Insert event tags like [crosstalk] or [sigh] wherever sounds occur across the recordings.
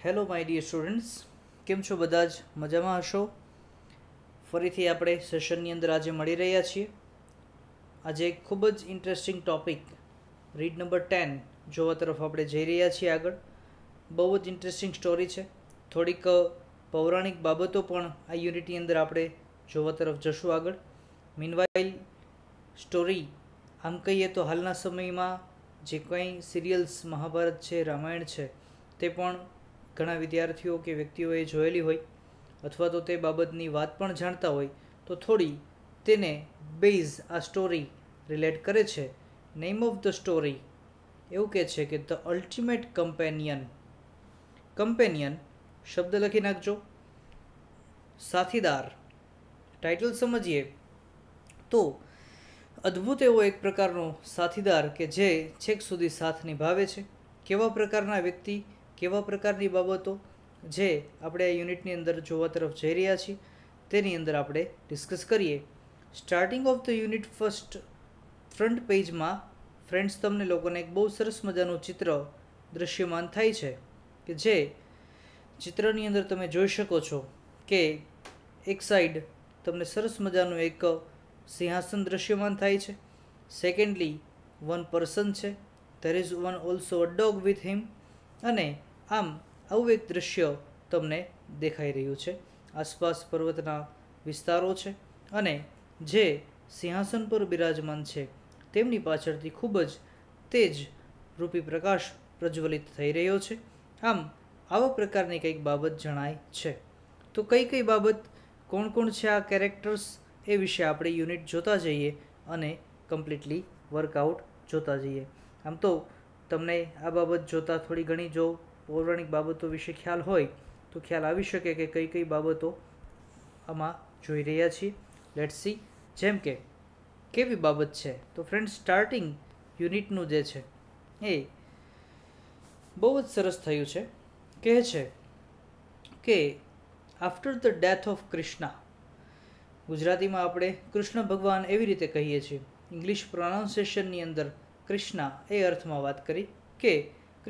Hello my dear students કેમ છો બધા જ મજામાં હશો ફરીથી આપણે સેશનની અંદર આજે મળી રહ્યા છીએ આજે એક ખૂબ જ interesting topic read number ten જોવા તરફ આપણે જઈ રહ્યા છીએ આગળ બહુ જ ઇન્ટરેસ્ટિંગ સ્ટોરી છે થોડીક પૌરાણિક બાબતો પણ આ યુનિટની અંદર આપણે જોવા તરફ જશું આગળ મીનવાઇલ સ્ટોરી આમ કહીએ તો હાલના સમયમાં જે કંઈ સિરિયલ્સ મહાભારત છે રામાયણ છે તે પણ ઘણા વિદ્યાર્થીઓ કે વ્યક્તિઓએ જોયેલી હોય અથવા તો તે બાબતની વાત પણ જાણતા હોય તો થોડી તેને બેઝ આ સ્ટોરી રિલેટ કરે છે નેમ ઓફ ધ સ્ટોરી એવું કહે છે કે ધ અલ્ટિમેટ કમ્પેનિયન કમ્પેનિયન શબ્દ લખી નાખજો સાથીદાર ટાઇટલ સમજીએ તો અદ્ભુત એવો એક પ્રકારનો સાથીદાર કે જે છેક સુધી સાથ નિભાવે છે કેવા પ્રકારના વ્યક્તિ કેવા પ્રકારની બાબતો જે આપણે આ યુનિટની અંદર જોવા તરફ જઈ રહ્યા છીએ તેની અંદર આપણે ડિસ્કસ કરીએ starting of the unit first front પેજમાં ફ્રેન્ડ્સ તમને લોકોને એક બહુ સરસ મજાનું ચિત્ર દૃશ્યમાન થાય છે કે જે ચિત્રની અંદર તમે જોઈ શકો છો કે એક સાઈડ તમને સરસ મજાનું એક સિંહાસન દૃશ્યમાન થાય છે સેકન્ડલી વન પર્સન છે there is one also a dog with him અને આમ આવું એક દૃશ્ય તમને દેખાઈ રહ્યું છે આસપાસ પર્વતના વિસ્તારો છે અને જે સિંહાસન પર બિરાજમાન છે તેમની પાછળથી ખૂબ જ તેજ રૂપી પ્રકાશ પ્રજ્વલિત થઈ રહ્યો છે આમ આવા પ્રકારની કંઈક બાબત જણાય છે તો કઈ કઈ બાબત કોણ કોણ છે આ કેરેક્ટર્સ એ વિશે આપણે યુનિટ જોતા જઈએ અને કમ્પ્લીટલી વર્કઆઉટ જોતા જઈએ આમ તો તમને આ બાબત જોતાં થોડી ઘણી જો પૌરાણિક બાબતો વિશે ખ્યાલ હોય તો ખ્યાલ આવી શકે કે કઈ કઈ બાબતો આમાં જોઈ રહ્યા છીએ લેટ સી જેમ કે કેવી બાબત છે તો ફ્રેન્ડ સ્ટાર્ટિંગ યુનિટનું જે છે એ બહુ જ સરસ થયું છે કહે છે કે after the death of Krishna ગુજરાતીમાં આપણે કૃષ્ણ ભગવાન એવી રીતે કહીએ છીએ ઇંગ્લિશ પ્રોનાઉન્સેશનની અંદર કૃષ્ણા એ અર્થમાં વાત કરી કે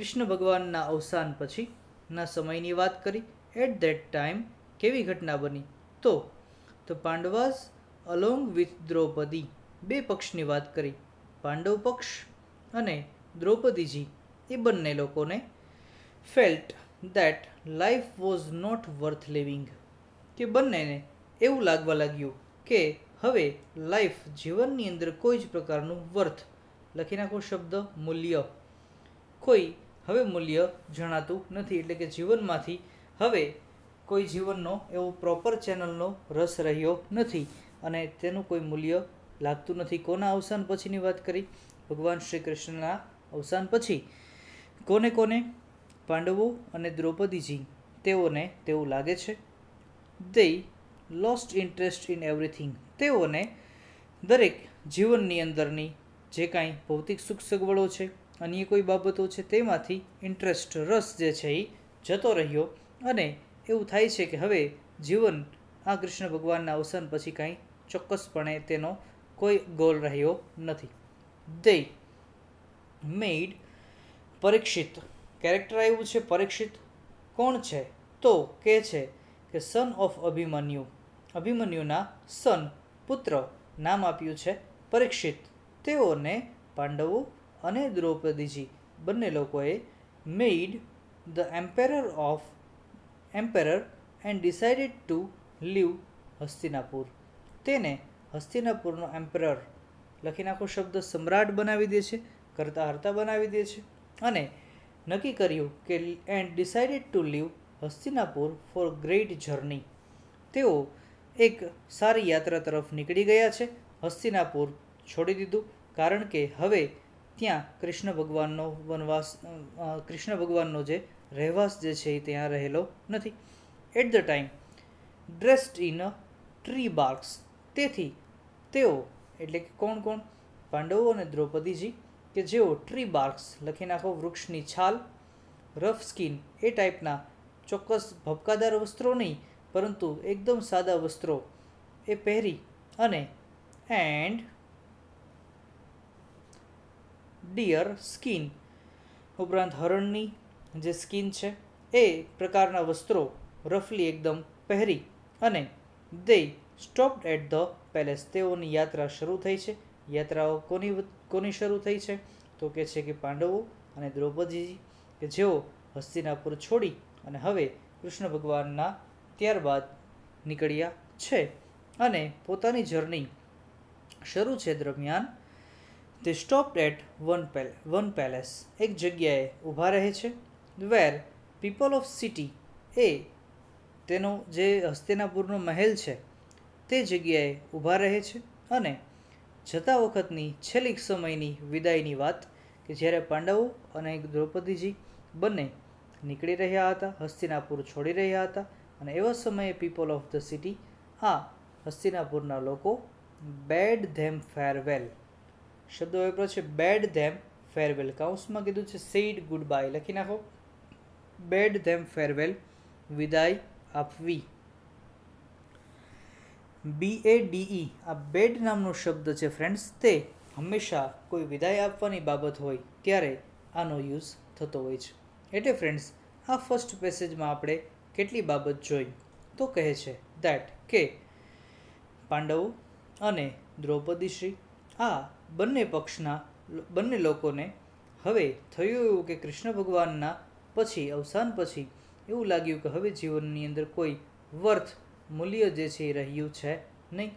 કૃષ્ણ ભગવાનના અવસાન પછીના સમયની વાત કરી એટ ધેટ ટાઈમ કેવી ઘટના બની તો તો પાંડવાસ અલોંગ વિથ દ્રૌપદી બે પક્ષની વાત કરી પાંડવ પક્ષ અને દ્રૌપદીજી એ બંને લોકોને felt that life was not worth living કે બંનેને એવું લાગવા લાગ્યું કે હવે લાઈફ જીવનની અંદર કોઈ જ પ્રકારનું વર્થ લખી નાખો શબ્દ મૂલ્ય કોઈ હવે મૂલ્ય જણાતું નથી એટલે કે જીવનમાંથી હવે કોઈ જીવનનો એવો પ્રોપર ચેનલનો રસ રહ્યો નથી અને તેનું કોઈ મૂલ્ય લાગતું નથી કોના અવસાન પછીની વાત કરી ભગવાન શ્રી કૃષ્ણના અવસાન પછી કોને કોને પાંડવો અને દ્રૌપદીજી તેઓને તેવું લાગે છે they lost interest in everything તેઓને દરેક જીવનની અંદરની જે કાંઈ ભૌતિક સુખ સગવડો છે અન્ય કોઈ બાબતો છે તેમાંથી ઇન્ટરેસ્ટ રસ જે છે એ જતો રહ્યો અને એવું થાય છે કે હવે જીવન આ કૃષ્ણ ભગવાનના અવસાન પછી કાંઈ ચોક્કસપણે તેનો કોઈ ગોલ રહ્યો નથી દે મેઇડ પરીક્ષિત કેરેક્ટર આવ્યું છે પરીક્ષિત કોણ છે તો કહે છે કે સન ઓફ અભિમન્યુ અભિમન્યુના સન પુત્ર નામ આપ્યું છે પરીક્ષિત તેઓને પાંડવો અને દ્રૌપદીજી બંને લોકોએ made the emperor of emperor and decided to leave Hastinapur તેને હસ્તિનાપુરનો એમ્પેરર લખી નાખો શબ્દ સમ્રાટ બનાવી દે છે કરતા હરતા બનાવી દે છે અને નક્કી કર્યું કે and decided to leave Hastinapur for great journey તેઓ એક સારી યાત્રા તરફ નીકળી ગયા છે હસ્તિનાપુર છોડી દીધું કારણ કે હવે ત્યાં કૃષ્ણ ભગવાનનો વનવાસ કૃષ્ણ ભગવાનનો જે રહેવાસ જે છે એ ત્યાં રહેલો નથી at the time dressed in a tree barks તેથી તેઓ એટલે કે કોણ કોણ પાંડવો અને દ્રૌપદીજી કે જેઓ ટ્રી બાર્ક્સ લખી નાખો વૃક્ષની છાલ રફ સ્કિન એ ટાઈપના ચોક્કસ ભપકાદાર વસ્ત્રો નહીં પરંતુ એકદમ સાદા વસ્ત્રો એ પહેરી અને એન્ડ ડિયર સ્કિન ઉપરાંત હરણની જે સ્કિન છે એ પ્રકારના વસ્ત્રો રફલી એકદમ પહેરી અને they stopped at the palace તેઓની યાત્રા શરૂ થઈ છે યાત્રાઓ કોની કોની શરૂ થઈ છે તો કે છે કે પાંડવો અને દ્રૌપદીજી કે જેઓ હસ્તિનાપુર છોડી અને હવે કૃષ્ણ ભગવાનના ત્યારબાદ નીકળ્યા છે અને પોતાની જર્ની શરૂ છે દરમિયાન તે stop at one pale one palace એક જગ્યાએ ઊભા રહે છે વેર પીપલ ઓફ સિટી એ તેનો જે હસ્તિનાપુરનો મહેલ છે તે જગ્યાએ ઊભા રહે છે અને જતા વખતની છેલ્લી સમયની વિદાયની વાત કે જ્યારે પાંડવો અને દ્રૌપદીજી બંને નીકળી રહ્યા હતા હસ્તિનાપુર છોડી રહ્યા હતા અને એવા સમયે પીપલ ઓફ ધ સિટી આ હસ્તિનાપુરના લોકો બેડ ધેમ ફેરવેલ શબ્દો વાપરો છે બેડ ધેમ ફેરવેલ કાઉન્સમાં કીધું છે સેઇડ ગુડ બાય લખી નાખો બેડ ધેમ ફેરવેલ વિદાય આપવી બી એ ડીઈ આ બેડ નામનો શબ્દ છે ફ્રેન્ડ્સ તે હંમેશા કોઈ વિદાય આપવાની બાબત હોય ત્યારે આનો યુઝ થતો હોય છે એટલે ફ્રેન્ડ્સ આ ફર્સ્ટ પેસેજમાં આપણે કેટલી બાબત જોઈ તો કહે છે દેટ કે પાંડવો અને દ્રૌપદીશ્રી આ બંને પક્ષના બંને લોકોને હવે થયું એવું કે કૃષ્ણ ભગવાનના પછી અવસાન પછી એવું લાગ્યું કે હવે જીવનની અંદર કોઈ વર્થ મૂલ્ય જે છે એ રહ્યું છે નહીં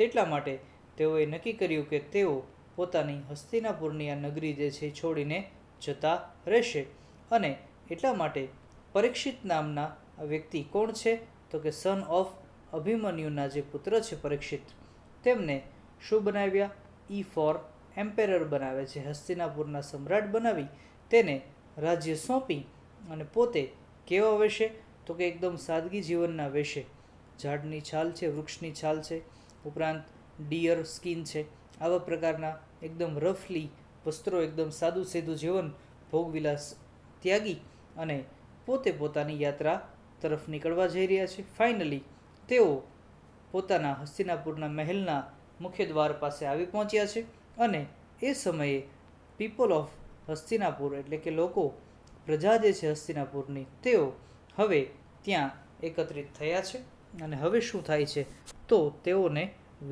તેટલા માટે તેઓએ નક્કી કર્યું કે તેઓ પોતાની હસ્તિનાપુરની આ નગરી જે છે છોડીને જતા રહેશે અને એટલા માટે પરીક્ષિત નામના વ્યક્તિ કોણ છે તો કે સન ઓફ અભિમન્યુના જે પુત્ર છે પરીક્ષિત તેમને શું બનાવ્યા ઈ ફોર એમ્પેરર બનાવે છે હસ્તિનાપુરના સમ્રાટ બનાવી તેને રાજ્ય સોંપી અને પોતે કેવા વેશે તો કે એકદમ સાદગી જીવનના વેશે ઝાડની છાલ છે વૃક્ષની છાલ છે ઉપરાંત ડિયર સ્કિન છે આવા પ્રકારના એકદમ રફલી વસ્ત્રો એકદમ સાદું સીધું જીવન ભોગવિલાસ ત્યાગી અને પોતે પોતાની યાત્રા તરફ નીકળવા જઈ રહ્યા છે ફાઇનલી તેઓ પોતાના હસ્તિનાપુરના મહેલના મુખ્ય દ્વાર પાસે આવી પહોંચ્યા છે અને એ સમયે પીપલ ઓફ હસ્તિનાપુર એટલે કે લોકો પ્રજા જે છે હસ્તિનાપુરની તેઓ હવે ત્યાં એકત્રિત થયા છે અને હવે શું થાય છે તો તેઓને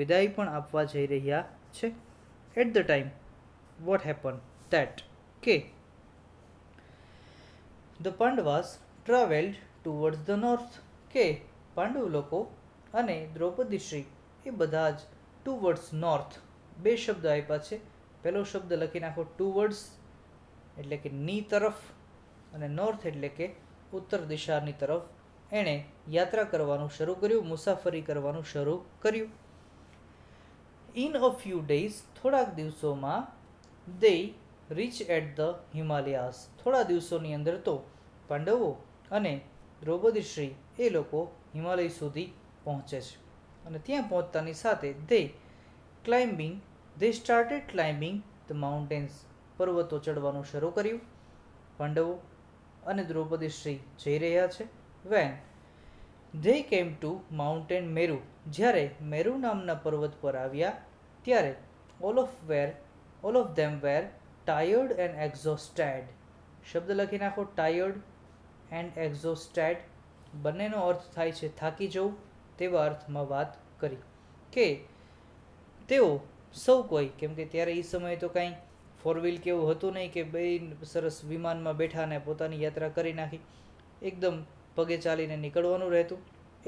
વિદાય પણ આપવા જઈ રહ્યા છે at the time what happen that કે the Pandavas travelled towards the north કે પાંડવ લોકો અને દ્રૌપદીશ્રી એ બધા જ ટુવર્ડ્સ નોર્થ બે શબ્દ આપ્યા છે પહેલો શબ્દ લખી નાખો ટુવર્ડ્સ એટલે કે ની તરફ અને નોર્થ એટલે કે ઉત્તર દિશાની તરફ એણે યાત્રા કરવાનું શરૂ કર્યું મુસાફરી કરવાનું શરૂ કર્યું ઇન અ ફ્યુ ડેઝ થોડાક દિવસોમાં they reach at the Himalayas થોડા દિવસોની અંદર તો પાંડવો અને દ્રૌપદીશ્રી એ લોકો હિમાલય સુધી પહોંચે છે અને ત્યાં પહોંચતાની સાથે they climbing they started climbing the mountains પર્વતો ચડવાનું શરૂ કર્યું પાંડવો અને દ્રૌપદી શ્રી જઈ રહ્યા છે when they came to mountain Meru જ્યારે મેરુ નામના પર્વત પર આવ્યા ત્યારે all of where all of them were tired and exhausted શબ્દ લખી નાખો ટાયર્ડ એન્ડ એક્ઝોસ્ટેડ બંનેનો અર્થ થાય છે થાકી જવું તેવા અર્થમાં વાત કરી કે તેઓ સૌ કોઈ કેમ કે ત્યારે એ સમયે તો કાંઈ ફોર વ્હીલ કેવું હતું નહીં કે બે સરસ વિમાનમાં બેઠા અને પોતાની યાત્રા કરી નાખી એકદમ પગે ચાલીને નીકળવાનું રહેતું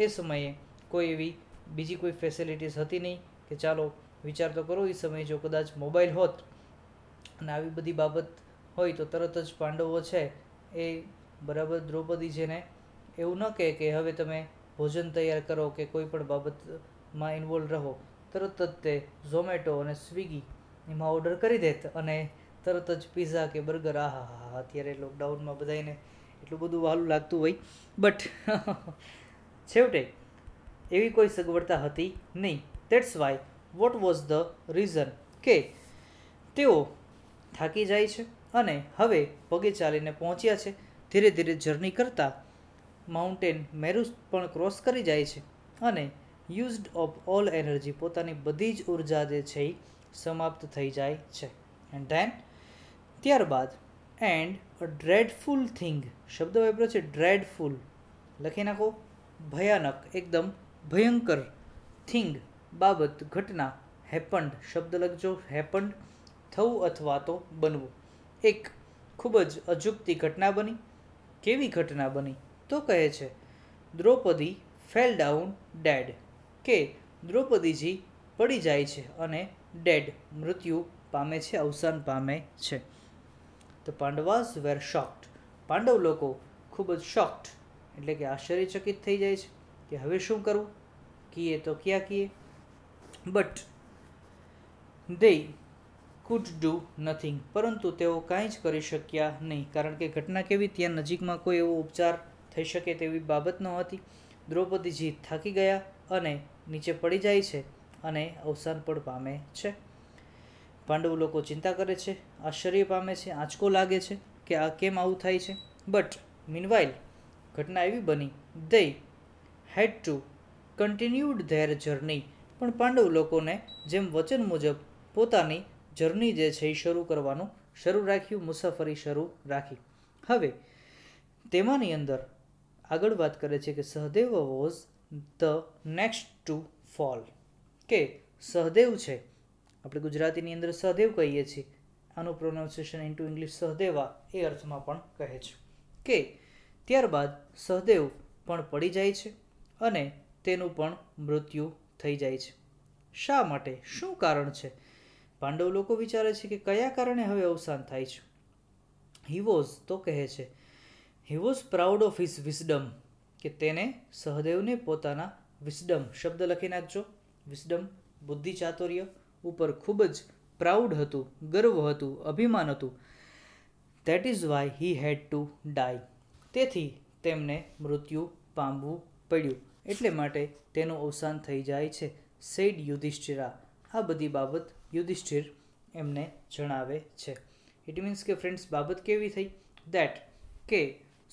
એ સમયે કોઈ એવી બીજી કોઈ ફેસિલિટીઝ હતી નહીં કે ચાલો વિચાર તો કરો એ સમયે જો કદાચ મોબાઈલ હોત અને આવી બધી બાબત હોય તો તરત જ પાંડવો છે એ બરાબર દ્રૌપદી જેને એવું ન કહે કે હવે તમે ભોજન તૈયાર કરો કે કોઈ પણ બાબત માં ઇન્વોલ્વ રહો તરત જ તે ઝોમેટો અને સ્વિગી એમાં ઓર્ડર કરી દેત અને તરત જ પીઝા કે બર્ગર આ હા હા અત્યારે લોકડાઉનમાં બધાને એટલું બધું વાલું લાગતું હોય બટ [laughs] છેવટે એવી કોઈ સગવડતા હતી નહીં that's why what was the reason કે તેઓ થાકી જાય છે અને હવે પગે ચાલીને પહોંચ્યા છે ધીરે ધીરે જર્ની કરતાં માઉન્ટેન મેરુસ પણ ક્રોસ કરી જાય છે અને યુઝડ ઓફ ઓલ એનર્જી પોતાની બધી જ ઉર્જા જે છે એ સમાપ્ત થઈ જાય છે એન્ડ ધેન ત્યારબાદ એન્ડ અ ડ્રેડફુલ થિંગ શબ્દ વાપર્યો છે ડ્રેડફુલ લખી નાખો ભયાનક એકદમ ભયંકર થિંગ બાબત ઘટના હેપન્ડ શબ્દ લખજો હેપન્ડ થવું અથવા તો બનવું એક ખૂબ જ અજુગતી ઘટના બની કેવી ઘટના બની તો કહે છે દ્રૌપદી ફેલ ડાઉન ડેડ કે દ્રૌપદીજી પડી જાય છે અને ડેડ મૃત્યુ પામે છે અવસાન પામે છે તો પાંડવાઝ વેર શોક્ડ પાંડવ લોકો ખૂબ જ શોક્ડ એટલે કે આશ્ચર્યચકિત થઈ જાય છે કે હવે શું કરવું કીએ તો ક્યાં કીએ but they could do nothing પરંતુ તેઓ કાંઈ જ કરી શક્યા નહીં કારણ કે ઘટના કેવી ત્યાં નજીકમાં કોઈ એવો ઉપચાર થઈ શકે તેવી બાબત ન હતી દ્રૌપદીજી થાકી ગયા અને નીચે પડી જાય છે અને અવસાન પણ પામે છે પાંડવ લોકો ચિંતા કરે છે આશ્ચર્ય પામે છે આંચકો લાગે છે કે આ કેમ આવું થાય છે બટ મીનવાઇલ ઘટના એવી બની they had to continued their journey પણ પાંડવ લોકોને જેમ વચન મુજબ પોતાની જર્ની જે છે એ શરૂ કરવાનું શરૂ રાખ્યું મુસાફરી શરૂ રાખી હવે તેમાંની અંદર આગળ વાત કરે છે કે Sahadev was the next to fall કે સહદેવ છે આપણે ગુજરાતીની અંદર સહદેવ કહીએ છીએ આનું પ્રોનાઉન્સિએશન ઇન્ટુ ઇંગ્લિશ સહદેવા એ અર્થમાં પણ કહે છે કે ત્યારબાદ સહદેવ પણ પડી જાય છે અને તેનું પણ મૃત્યુ થઈ જાય છે શા માટે શું કારણ છે પાંડવ લોકો વિચારે છે કે કયા કારણે હવે અવસાન થાય છે હિવોઝ તો કહે છે he was proud of his wisdom કે તેને સહદેવને પોતાના વિઝડમ શબ્દ લખી નાખજો વિઝડમ બુદ્ધિ ચાતુર્ય ઉપર ખૂબ જ પ્રાઉડ હતું ગર્વ હતું અભિમાન હતું that is why he had to die તેથી તેમને મૃત્યુ પામવું પડ્યું એટલે માટે તેનું અવસાન થઈ જાય છે સેડ યુધિષ્ઠિરા આ બધી બાબત યુધિષ્ઠિર એમને જણાવે છે ઇટ મીન્સ કે ફ્રેન્ડ્સ બાબત કેવી થઈ દેટ કે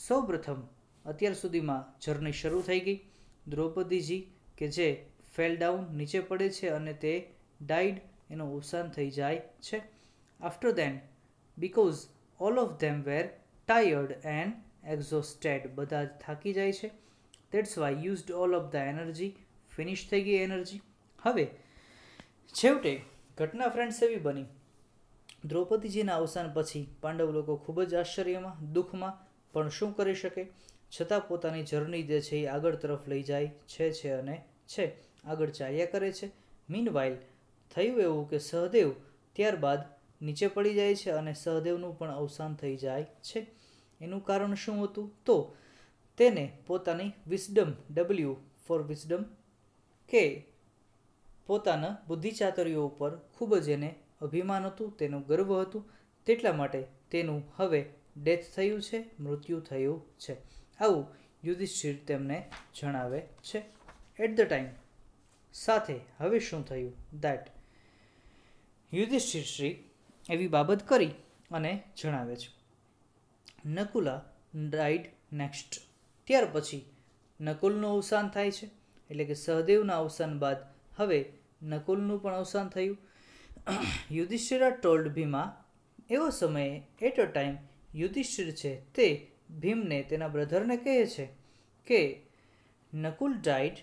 સૌપ્રથમ અત્યાર સુધીમાં જર્ની શરૂ થઈ ગઈ દ્રૌપદીજી કે જે ફેલ ડાઉન નીચે પડે છે અને તે ડાઈડ એનો અવસાન થઈ જાય છે after then because all of them were tired and exhausted બધા જ થાકી જાય છે that's why used all of the energy finish થઈ ગઈ એનર્જી હવે છેવટે ઘટના ફ્રેન્ડ્સ એવી બની દ્રૌપદીજીના અવસાન પછી પાંડવ લોકો ખૂબ જ આશ્ચર્યમાં દુઃખમાં પણ શું કરી શકે છતાં પોતાની જર્ની જે છે એ આગળ તરફ લઈ જાય છે છે અને છે આગળ ચાલ્યા કરે છે મીનવાઇલ થયું એવું કે સહદેવ ત્યારબાદ નીચે પડી જાય છે અને સહદેવનું પણ અવસાન થઈ જાય છે એનું કારણ શું હતું તો તેને પોતાની વિઝડમ ડબલ્યુ ફોર વિઝડમ કે પોતાના બુદ્ધિચાતરીઓ ઉપર ખૂબ જ એને અભિમાન હતું તેનું ગર્વ હતું તેટલા માટે તેનું હવે ડેથ થયું છે મૃત્યુ થયું છે આવું યુધિષ્ઠિર તેમને જણાવે છે એટ ધ ટાઈમ સાથે હવે શું થયું દેટ યુધિષ્ઠિર શ્રી એવી બાબત કરી અને જણાવે છે નકુલા રાઈડ નેક્સ્ટ ત્યાર પછી નકુલનું અવસાન થાય છે એટલે કે સહદેવના અવસાન બાદ હવે નકુલનું પણ અવસાન થયું યુધિષ્ઠિરા ટોલ્ડ ભીમા એવો સમયે એટ અ ટાઈમ યુધિષ્ઠિર છે તે ભીમને તેના બ્રધરને કહે છે કે Nakul died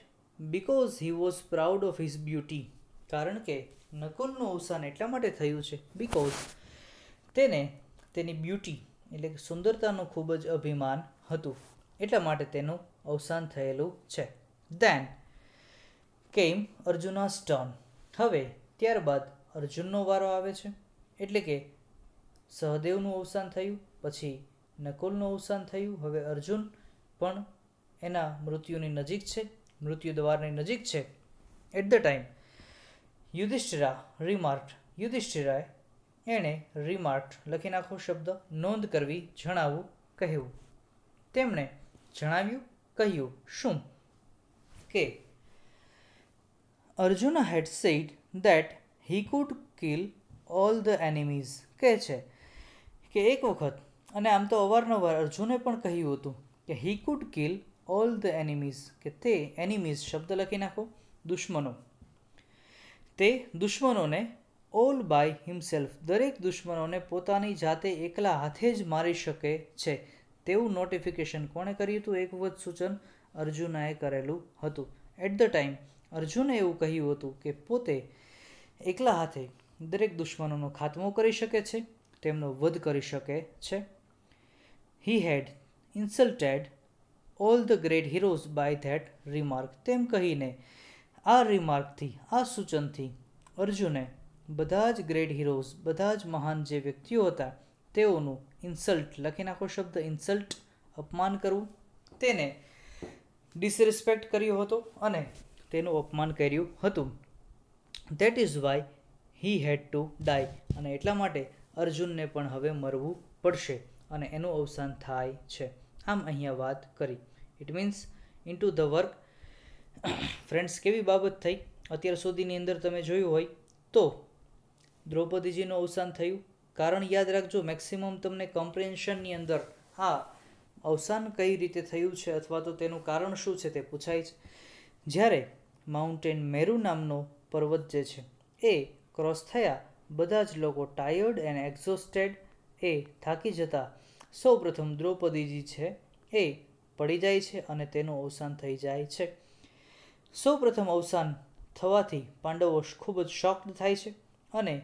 because he was proud of his beauty કારણ કે નકુલનું અવસાન એટલા માટે થયું છે બિકોઝ તેને તેની બ્યુટી એટલે કે સુંદરતાનું ખૂબ જ અભિમાન હતું એટલા માટે તેનું અવસાન થયેલું છે દેન કેમ અર્જુના સ્ટર્ન હવે ત્યારબાદ અર્જુનનો વારો આવે છે એટલે કે સહદેવનું અવસાન થયું પછી નકુલનું અવસાન થયું હવે અર્જુન પણ એના મૃત્યુની નજીક છે મૃત્યુ દ્વારની નજીક છે at the time Yudhishthira remarked યુધિષ્ઠિરાએ એણે રિમાર્ટ લખી નાખો શબ્દ નોંધ કરવી જણાવવું કહ્યું તેમણે જણાવ્યું કહ્યું શું કે Arjun had said that he could kill all the enemies કહે છે કે એક વખત અને આમ તો અવારનવાર અર્જુને પણ કહ્યું હતું કે he could kill all the enemies કે તે એનિમીઝ શબ્દ લખી નાખો દુશ્મનો તે દુશ્મનોને ઓલ બાય હિમસેલ્ફ દરેક દુશ્મનોને પોતાની જાતે એકલા હાથે જ મારી શકે છે તેવું નોટિફિકેશન કોણે કર્યું હતું એક વધ સૂચન અર્જુનાએ કરેલું હતું એટ ધ ટાઈમ અર્જુને એવું કહ્યું હતું કે પોતે એકલા હાથે દરેક દુશ્મનોનો ખાતમો કરી શકે છે તેમનો વધ કરી શકે છે He had insulted all the great heroes by that remark. તેમ કહીને આ રિમાર્કથી આ સૂચનથી અર્જુને બધા જ ગ્રેટ હીરોઝ બધા જ મહાન જે વ્યક્તિઓ હતા તેઓનું ઇન્સલ્ટ લખી નાખો શબ્દ ઇન્સલ્ટ અપમાન કરવું તેને ડિસરિસ્પેક્ટ કર્યો હતો અને તેનું અપમાન કર્યું હતું that is why he had to die અને એટલા માટે અર્જુનને પણ હવે મરવું પડશે અને એનું અવસાન થાય છે આમ અહીંયા વાત કરી it means in two the work friends કેવી બાબત થઈ અત્યાર સુધીની અંદર તમે જોયું હોય તો દ્રૌપદીજીનું અવસાન થયું કારણ યાદ રાખજો મેક્સિમમ તમને કોમ્પ્રિહેન્શનની અંદર હા અવસાન કઈ રીતે થયું છે અથવા તો તેનું કારણ શું છે તે પૂછાય છે જ્યારે માઉન્ટેન મેરુ નામનો પર્વત જે છે એ ક્રોસ થયા બધા જ લોકો ટાયર્ડ એન્ડ એક્ઝોસ્ટેડ એ થાકી જતા સૌપ્રથમ દ્રૌપદીજી છે એ પડી જાય છે અને તેનું અવસાન થઈ જાય છે સૌપ્રથમ અવસાન થવાથી પાંડવો ખૂબ જ શોક્ડ થાય છે અને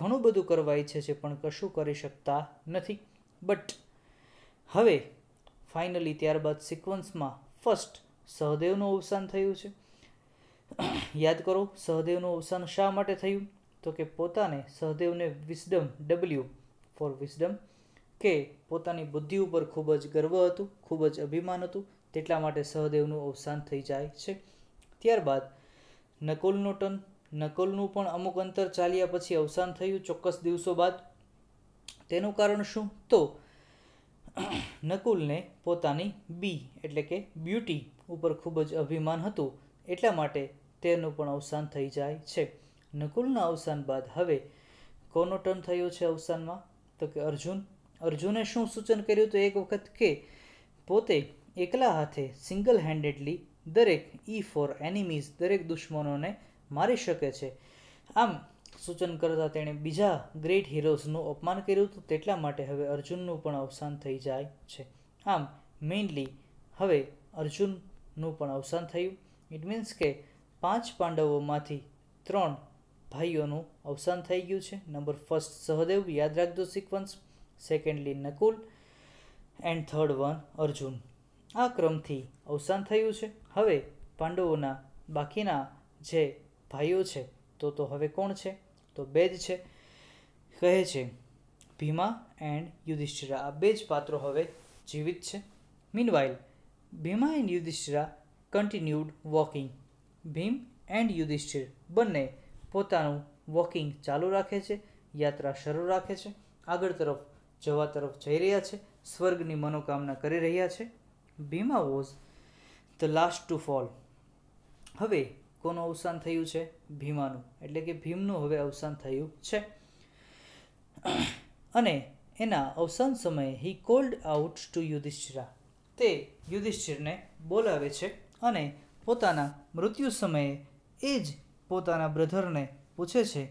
ઘણું બધું કરવા ઈચ્છે છે પણ કશું કરી શકતા નથી બટ હવે ફાઇનલી ત્યારબાદ સિક્વન્સમાં ફર્સ્ટ સહદેવનું અવસાન થયું છે યાદ કરો સહદેવનું અવસાન શા માટે થયું તો કે પોતાને સહદેવને વિસડમ ડબલ્યુ ફોર વિઝડમ કે પોતાની બુદ્ધિ ઉપર ખૂબ જ ગર્વ હતું ખૂબ જ અભિમાન હતું તેટલા માટે સહદેવનું અવસાન થઈ જાય છે ત્યારબાદ નકુલનો ટન નકુલનું પણ અમુક અંતર ચાલ્યા પછી અવસાન થયું ચોક્કસ દિવસો બાદ તેનું કારણ શું તો [clears throat] નકુલને પોતાની બી એટલે કે બ્યુટી ઉપર ખૂબ જ અભિમાન હતું એટલા માટે તેનું પણ અવસાન થઈ જાય છે નકુલના અવસાન બાદ હવે કોનો ટર્ન થયો છે અવસાનમાં તો કે અર્જુન અર્જુને શું સૂચન કર્યું તો એક વખત કે પોતે એકલા હાથે સિંગલ હેન્ડેડલી દરેક ઈ ફોર એનિમીઝ દરેક દુશ્મનોને મારી શકે છે આમ સૂચન કરતાં તેણે બીજા ગ્રેટ હીરોઝનું અપમાન કર્યું હતું તેટલા માટે હવે અર્જુનનું પણ અવસાન થઈ જાય છે આમ મેઇનલી હવે અર્જુનનું પણ અવસાન થયું ઇટ મીન્સ કે પાંચ પાંડવોમાંથી ત્રણ ભાઈઓનું અવસાન થઈ ગયું છે નંબર ફર્સ્ટ સહદેવ યાદ રાખજો sequence secondly Nakul and third one Arjun આ ક્રમથી અવસાન થયું છે હવે પાંડવોના બાકીના જે ભાઈઓ છે તો તો હવે કોણ છે તો બે જ છે કહે છે ભીમા એન્ડ યુધિષ્ઠિરા આ બે જ પાત્રો હવે જીવિત છે meanwhile Bhima and Yudhishthira continued walking Bhim and Yudhishthir બંને પોતાનું વોકિંગ ચાલુ રાખે છે યાત્રા શરૂ રાખે છે આગળ તરફ જવા તરફ જઈ રહ્યા છે સ્વર્ગની મનોકામના કરી રહ્યા છે Bhima was the last to fall હવે કોનું અવસાન થયું છે ભીમાનું એટલે કે ભીમનું હવે અવસાન થયું છે અને એના અવસાન સમયે he called out to Yudhishthira તે યુધિષ્ઠિરને બોલાવે છે અને પોતાના મૃત્યુ સમયે એ જ પોતાના બ્રધરને પૂછે છે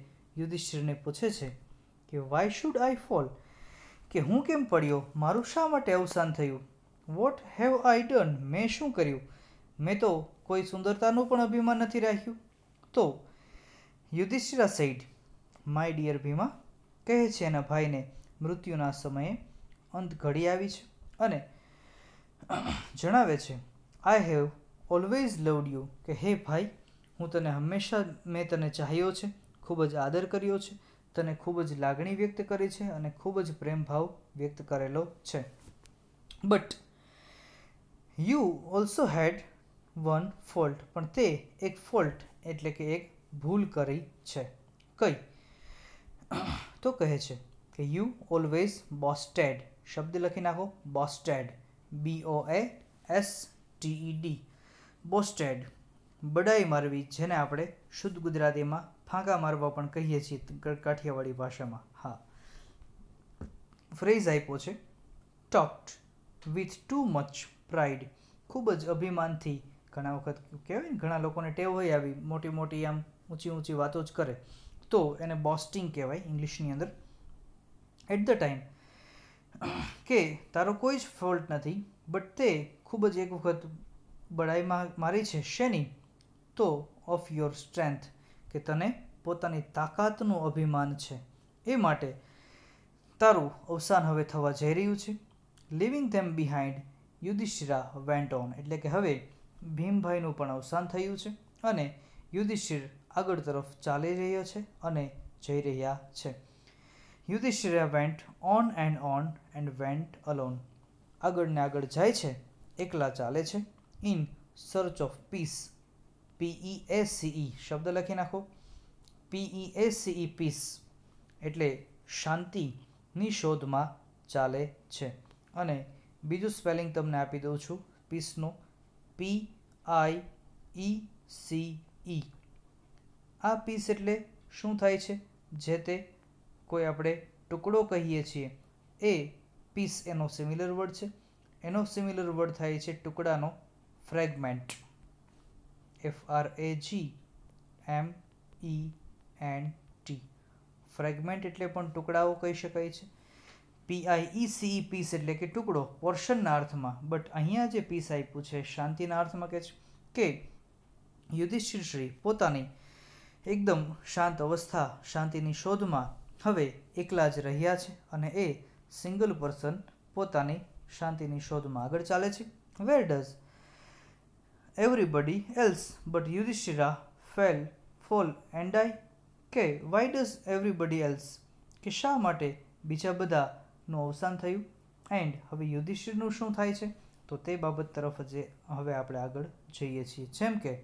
યુધિષ્ઠિરને પૂછે છે કે વાય શુડ આઈ ફોલ કે હું કેમ પડ્યો મારું શા માટે અવસાન થયું વોટ હેવ આઈ ડન મેં શું કર્યું મેં તો કોઈ સુંદરતાનું પણ અભિમાન નથી રાખ્યું તો Yudhishthira said my dear Bhima કહે છે એના ભાઈને મૃત્યુના સમયે અંત ઘડી આવી છે અને જણાવે છે I have always loved you કે હે ભાઈ હું તને હંમેશા મેં તને ચાહ્યો છે ખૂબ જ આદર કર્યો છે તને ખૂબ જ લાગણી વ્યક્ત કરી છે અને ખૂબ જ પ્રેમભાવ વ્યક્ત કરેલો છે but you also had one fault પણ તે એક ફોલ્ટ એટલે કે એક ભૂલ કરી છે કઈ તો કહે છે કે યુ ઓલવેઝ બોસ્ટેડ શબ્દ લખી નાખો boasted B O A S T E D boasted બડાઈ મારવી જેને આપણે શુદ્ધ ગુજરાતીમાં ફાંકા મારવા પણ કહીએ છીએ કાઠિયાવાડી ભાષામાં હા ફ્રેઝ આપ્યો છે talked with too much pride ખૂબ જ અભિમાનથી ઘણા વખત કહેવાય ને ઘણા લોકોને ટેવ હોય આવી મોટી મોટી આમ ઊંચી ઊંચી વાતો જ કરે તો એને બોસ્ટિંગ કહેવાય ઇંગ્લિશની અંદર એટ ધ ટાઈમ કે તારો કોઈ જ ફોલ્ટ નથી બટ તે ખૂબ જ એક વખત બડાઈમાં મારી છે શેની તો ઓફ યોર સ્ટ્રેન્થ કે તને પોતાની તાકાતનું અભિમાન છે એ માટે તારું અવસાન હવે થવા જઈ રહ્યું છે leaving them behind Yudhishthira went on એટલે કે હવે ભીમભાઈનું પણ અવસાન થયું છે અને યુધિષ્ઠિર આગળ તરફ ચાલી રહ્યો છે અને જઈ રહ્યા છે Yudhishthira went on and on and went alone આગળ ને આગળ જાય છે એકલા ચાલે છે in search of peace P E S C E e e, શબ્દ લખી નાખો પીઈએસસીઈ પીસ e એટલે શાંતિની શોધમાં ચાલે છે અને બીજું સ્પેલિંગ તમને આપી દઉં છું પીસનું પી આઈ ઈ સી ઈ આ પીસ એટલે શું થાય છે જે તે કોઈ આપણે ટુકડો કહીએ છીએ એ પીસ એનો સિમિલર વર્ડ છે એનો સિમિલર વર્ડ થાય છે ટુકડાનો fragment F R A G M E N T fragment એટલે પણ ટુકડાઓ કહી શકાય છે પીઆઈ સીઈ પીસ એટલે કે ટુકડો પોર્શનના અર્થમાં બટ અહીંયા જે પીસ આપ્યું છે શાંતિના અર્થમાં કહે છે કે યુધિષ્ઠિર શ્રી પોતાની એકદમ શાંત અવસ્થા શાંતિની શોધમાં હવે એકલા જ રહ્યા છે અને એ સિંગલ પર્સન પોતાની શાંતિની શોધમાં આગળ ચાલે છે where does everybody else but Yudhishthira fell fall and die કે વાય ડઝ એવરીબડી એલ્સ કે શા માટે બીજા બધાનું અવસાન થયું એન્ડ હવે યુધિષ્ઠિરનું શું થાય છે તો તે બાબત તરફ જે હવે આપણે આગળ જઈએ છીએ જેમ કે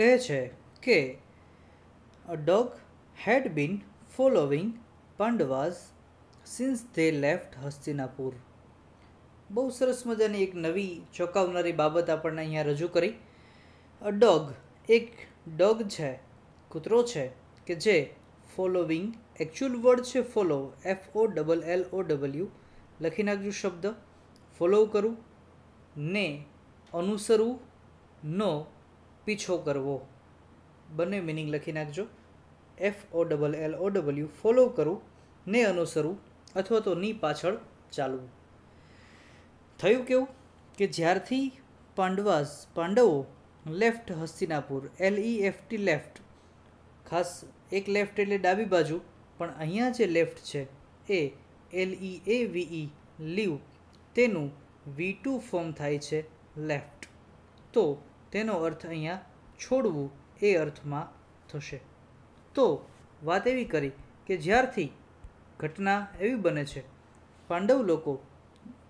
કહે છે કે a dog had been following Pandavas since they left Hastinapur બહુ સરસ મજાની એક નવી ચોંકાવનારી બાબત આપણને અહીંયા રજૂ કરી અ ડોગ એક ડોગ છે કૂતરો છે કે જે ફોલોવિંગ એકચ્યુઅલ વર્ડ છે follow F O double L O W લખી નાખજો શબ્દ ફોલો કરું ને અનુસરવું નો પીછો કરવો બંને મિનિંગ લખી નાખજો F O double L O W follow કરું ને અનુસરવું અથવા તો ની પાછળ ચાલવું થયું કેવું કે જ્યારથી પાંડવાસ પાંડવો left Hastinapur L E F T left ખાસ એક લેફ્ટ એટલે ડાબી બાજુ પણ અહીંયા જે લેફ્ટ છે એ એલ ઈ એ વી વીઈ લીવ તેનું વી ટુ ફોર્મ થાય છે લેફ્ટ તો તેનો અર્થ અહીંયા છોડવું એ અર્થમાં થશે તો વાત એવી કરી કે જ્યારથી ઘટના એવી બને છે પાંડવ લોકો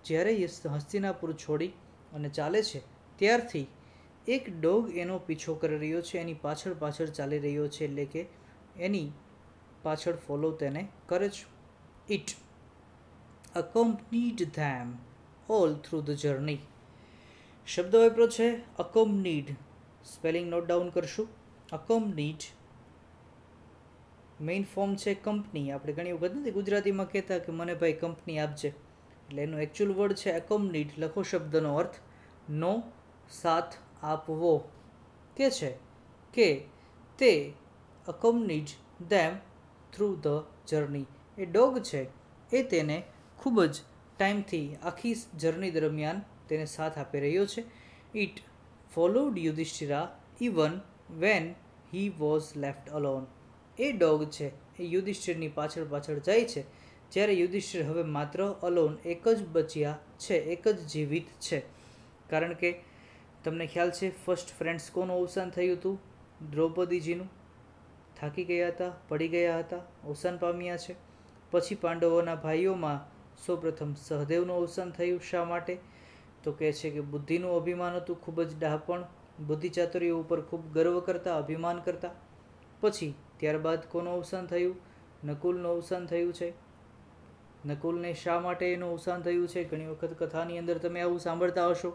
જ્યારે હસ્તિનાપુર છોડી અને ચાલે છે ત્યારથી એક ડોગ એનો પીછો કરી રહ્યો છે એની પાછળ પાછળ ચાલી રહ્યો છે એટલે કે એની પાછળ ફોલો તેને કરે છે it accompanied them all through the journey શબ્દ વાપરો છે અકોમનીડ સ્પેલિંગ નોટ ડાઉન કરશું અકોમનીડ મેઇન ફોર્મ છે કંપની આપણે ઘણી વખત નથી ગુજરાતીમાં કહેતા કે મને ભાઈ કંપની આપજે એટલે એનું એકચ્યુઅલ વર્ડ છે એકોમનીટ લખો શબ્દનો અર્થ નો સાથ આપવો કે છે કે તે accompanied them through the journey એ ડોગ છે એ તેને ખૂબ જ ટાઈમથી આખી જર્ની દરમિયાન તેને સાથ આપી રહ્યો છે it followed Yudhishthira even when he was left alone એ ડોગ છે એ યુધિષ્ઠિરની પાછળ પાછળ જાય છે જ્યારે યુધિષ્ઠિર હવે માત્ર અલોન એક જ બચ્યા છે એક જ જીવિત છે કારણ કે તમને ખ્યાલ છે ફર્સ્ટ ફ્રેન્ડ્સ કોનું અવસાન થયું હતું દ્રૌપદીજીનું થાકી ગયા હતા પડી ગયા હતા અવસાન પામ્યા છે પછી પાંડવોના ભાઈઓમાં સૌપ્રથમ સહદેવનું અવસાન થયું શા માટે તો કહે છે કે બુદ્ધિનું અભિમાન હતું ખૂબ જ ડાહપણ બુદ્ધિ ચાતુર્ય ઉપર ખૂબ ગર્વ કરતા અભિમાન કરતા પછી ત્યારબાદ કોનું અવસાન થયું નકુલનું અવસાન થયું છે નકુલને શા માટે એનું અવસાન થયું છે ઘણી વખત કથાની અંદર તમે આવું સાંભળતા હશો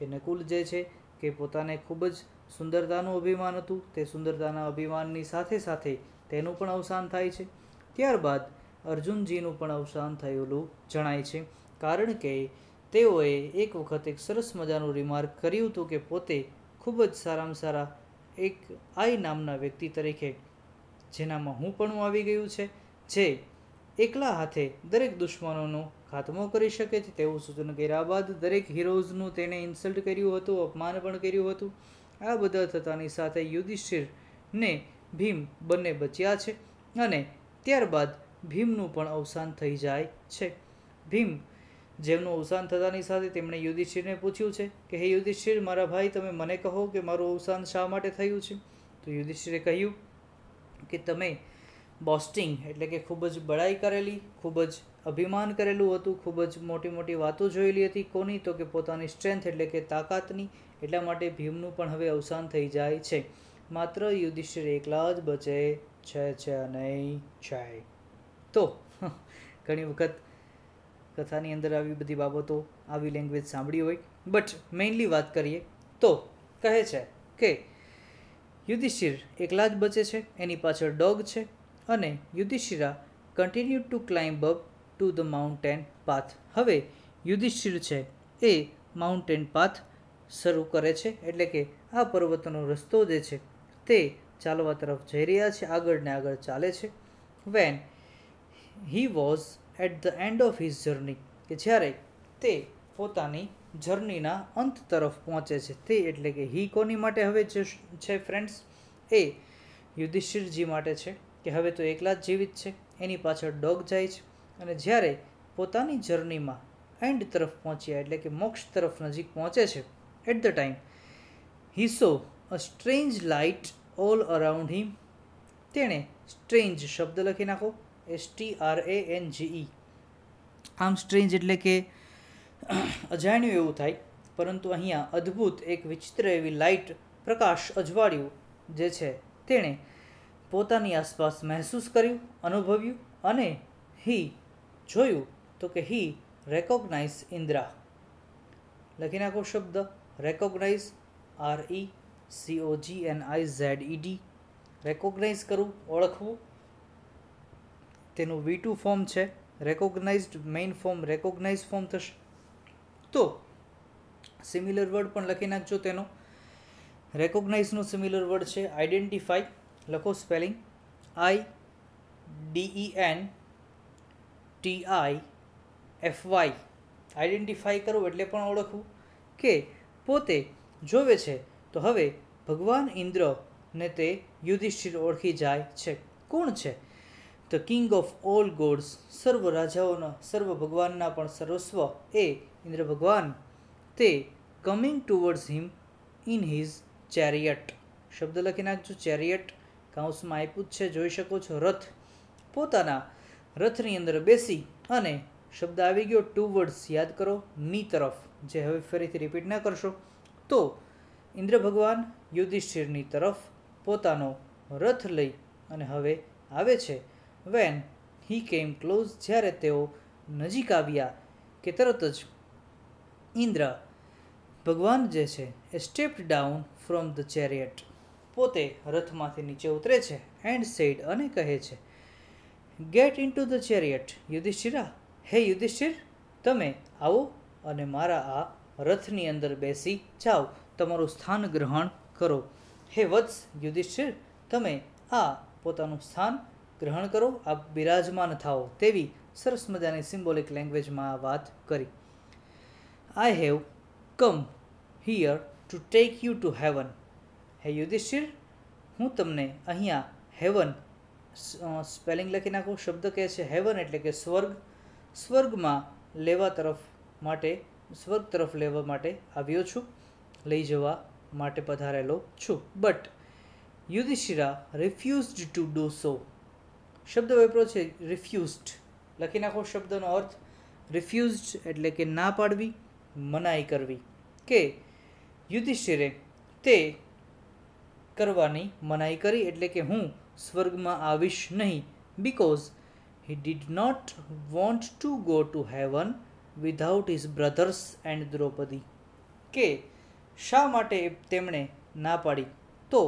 કે નકુલ જે છે કે પોતાને ખૂબ જ સુંદરતાનું અભિમાન હતું તે સુંદરતાના અભિમાનની સાથે સાથે તેનું પણ અવસાન થાય છે ત્યારબાદ અર્જુનજીનું પણ અવસાન થયેલું જણાય છે કારણ કે તેઓએ એક વખત એક સરસ મજાનું રિમાર્ક કર્યું હતું કે પોતે ખૂબ જ સારામાં સારા એક આઈ નામના વ્યક્તિ તરીકે જેનામાં હું પણ આવી ગયું છે જે એકલા હાથે દરેક દુશ્મનોનો ખાતમો કરી શકે છે તેવું સૂચન કર્યા બાદ દરેક હીરોઝનું તેણે ઇન્સલ્ટ કર્યું હતું અપમાન પણ કર્યું હતું આ બધા થતાની સાથે યુધિષ્ઠિરને ભીમ બંને બચ્યા છે અને ત્યારબાદ ભીમનું પણ અવસાન થઈ જાય છે ભીમ જેમનું અવસાન થતાની સાથે તેમણે યુધિષ્ઠિરને પૂછ્યું છે કે હે યુધિષ્ઠિર મારા ભાઈ તમે મને કહો કે મારું અવસાન શા માટે થયું છે તો યુધિષ્ઠિરે કહ્યું કે તમે બોસ્ટિંગ એટલે કે ખૂબ જ બડાઈ કરેલી ખૂબ જ અભિમાન કરેલું હતું ખૂબ જ મોટી મોટી વાતો જોયેલી હતી કોની તો કે પોતાની સ્ટ્રેન્થ એટલે કે તાકાતની એટલા માટે ભીમનું પણ હવે અવસાન થઈ જાય છે માત્ર યુધિષ્ઠિર એકલા જ બચે છે છે નહીં છે તો ઘણી વખત કથાની અંદર આવી બધી બાબતો આવી લેંગ્વેજ સાંભળી હોય બટ મેઇનલી વાત કરીએ તો કહે છે કે યુધિષ્ઠિર એકલા જ બચે છે એની પાછળ ડોગ છે અને Yudhishthira continue to climb up to the mountain path હવે યુધિષ્ઠિર છે એ માઉન્ટેન પાથ શરૂ કરે છે એટલે કે આ પર્વતનો રસ્તો જે છે તે ચાલવા તરફ જઈ રહ્યા છે આગળ ને આગળ ચાલે છે when he was at the end of his journey કે જ્યારે તે પોતાની જર્નીના અંત તરફ પહોંચે છે તે એટલે કે હી કોની માટે હવે જે છે ફ્રેન્ડ્સ એ યુધિષ્ઠિરજી માટે છે કે હવે તો એકલા જ જીવિત છે એની પાછળ ડોગ જાય છે અને જ્યારે પોતાની જર્નીમાં એન્ડ તરફ પહોંચ્યા એટલે કે મોક્ષ તરફ નજીક પહોંચે છે at the time he saw a strange light all around him તેણે સ્ટ્રેન્જ શબ્દ લખી નાખો S T R A N G E આમ સ્ટ્રેન્જ એટલે કે અજાણ્યું એવું થાય પરંતુ અહીંયા અદ્ભુત એક વિચિત્ર એવી લાઇટ પ્રકાશ અજવાળ્યું જે છે તેણે પોતાની આસપાસ મહેસૂસ કર્યું અનુભવ્યું અને હી જોયું તો કે હી રેકોગ્નાઇઝ ઇન્દ્રા લખી નાખો શબ્દ recognize R E C O G N I Z E D recognize કરવું ઓળખવું તેનું વી ટુ ફોર્મ છે recognized main form recognize form થશે તો સિમિલર વર્ડ પણ લખી નાખજો તેનો રેકોગ્નાઇઝનું સિમિલર વર્ડ છે આઈડેન્ટિફાઈ લખો spelling I D E N T I F Y identify કરો એટલે પણ ઓળખવું કે પોતે જોવે છે તો હવે ભગવાન ઇન્દ્રને તે યુધિષ્ઠિર ઓળખી જાય છે કોણ છે તો કિંગ ઓફ ઓલ ગોડ્સ સર્વ રાજાઓના સર્વ ભગવાનના પણ સર્વસ્વ એ ઇન્દ્ર ભગવાન તે coming towards him in his chariot શબ્દ લખી નાખજો ચેરિયટ કાઉસમાં આપ્યું જ છે જોઈ શકો છો રથ પોતાના રથની અંદર બેસી અને શબ્દ આવી ગયો ટુ વર્ડ્સ યાદ કરો ની તરફ જે હવે ફરીથી રિપીટ ના કરશો તો ઇન્દ્ર ભગવાન યુધિષ્ઠિરની તરફ પોતાનો રથ લઈ અને હવે આવે છે વેન હી કેમ ક્લોઝ જ્યારે તેઓ નજીક આવ્યા કે તરત જ ઇન્દ્રા ભગવાન જે છે એ stepped down from the chariot પોતે રથમાંથી નીચે ઉતરે છે એન્ડ સેડ અને કહે છે get in two the chariot Yudhishthira હે યુધિષ્ઠિર તમે આવો અને મારા આ રથની અંદર બેસી જાઓ તમારું સ્થાન ગ્રહણ કરો હે વત્સ યુધિષ્ઠિર તમે આ પોતાનું સ્થાન ગ્રહણ કરો આ બિરાજમાન થાઓ તેવી સરસ મજાની સિમ્બોલિક લેંગ્વેજમાં આ વાત કરી I have come here to take you to heaven. હે યુધિષ્ઠિર હું તમને અહીંયા હેવન સ્પેલિંગ લખી નાખું શબ્દ કહે છે હેવન એટલે કે સ્વર્ગ સ્વર્ગમાં લેવા તરફ માટે સ્વર્ગ તરફ લેવા માટે આવ્યો છું લઈ જવા માટે પધારેલો છું but Yudhishthira refused to do so શબ્દ વાપરો છે રિફ્યુઝડ લખી નાખો શબ્દનો અર્થ રિફ્યુઝડ એટલે કે ના પાડવી મનાઈ કરવી કે યુધિષ્ઠિરે તે કરવાની મનાઈ કરી એટલે કે હું સ્વર્ગમાં આવીશ નહીં because he did not want to go to heaven without his brothers and Draupadi કે શા માટે તેમણે ના પાડી તો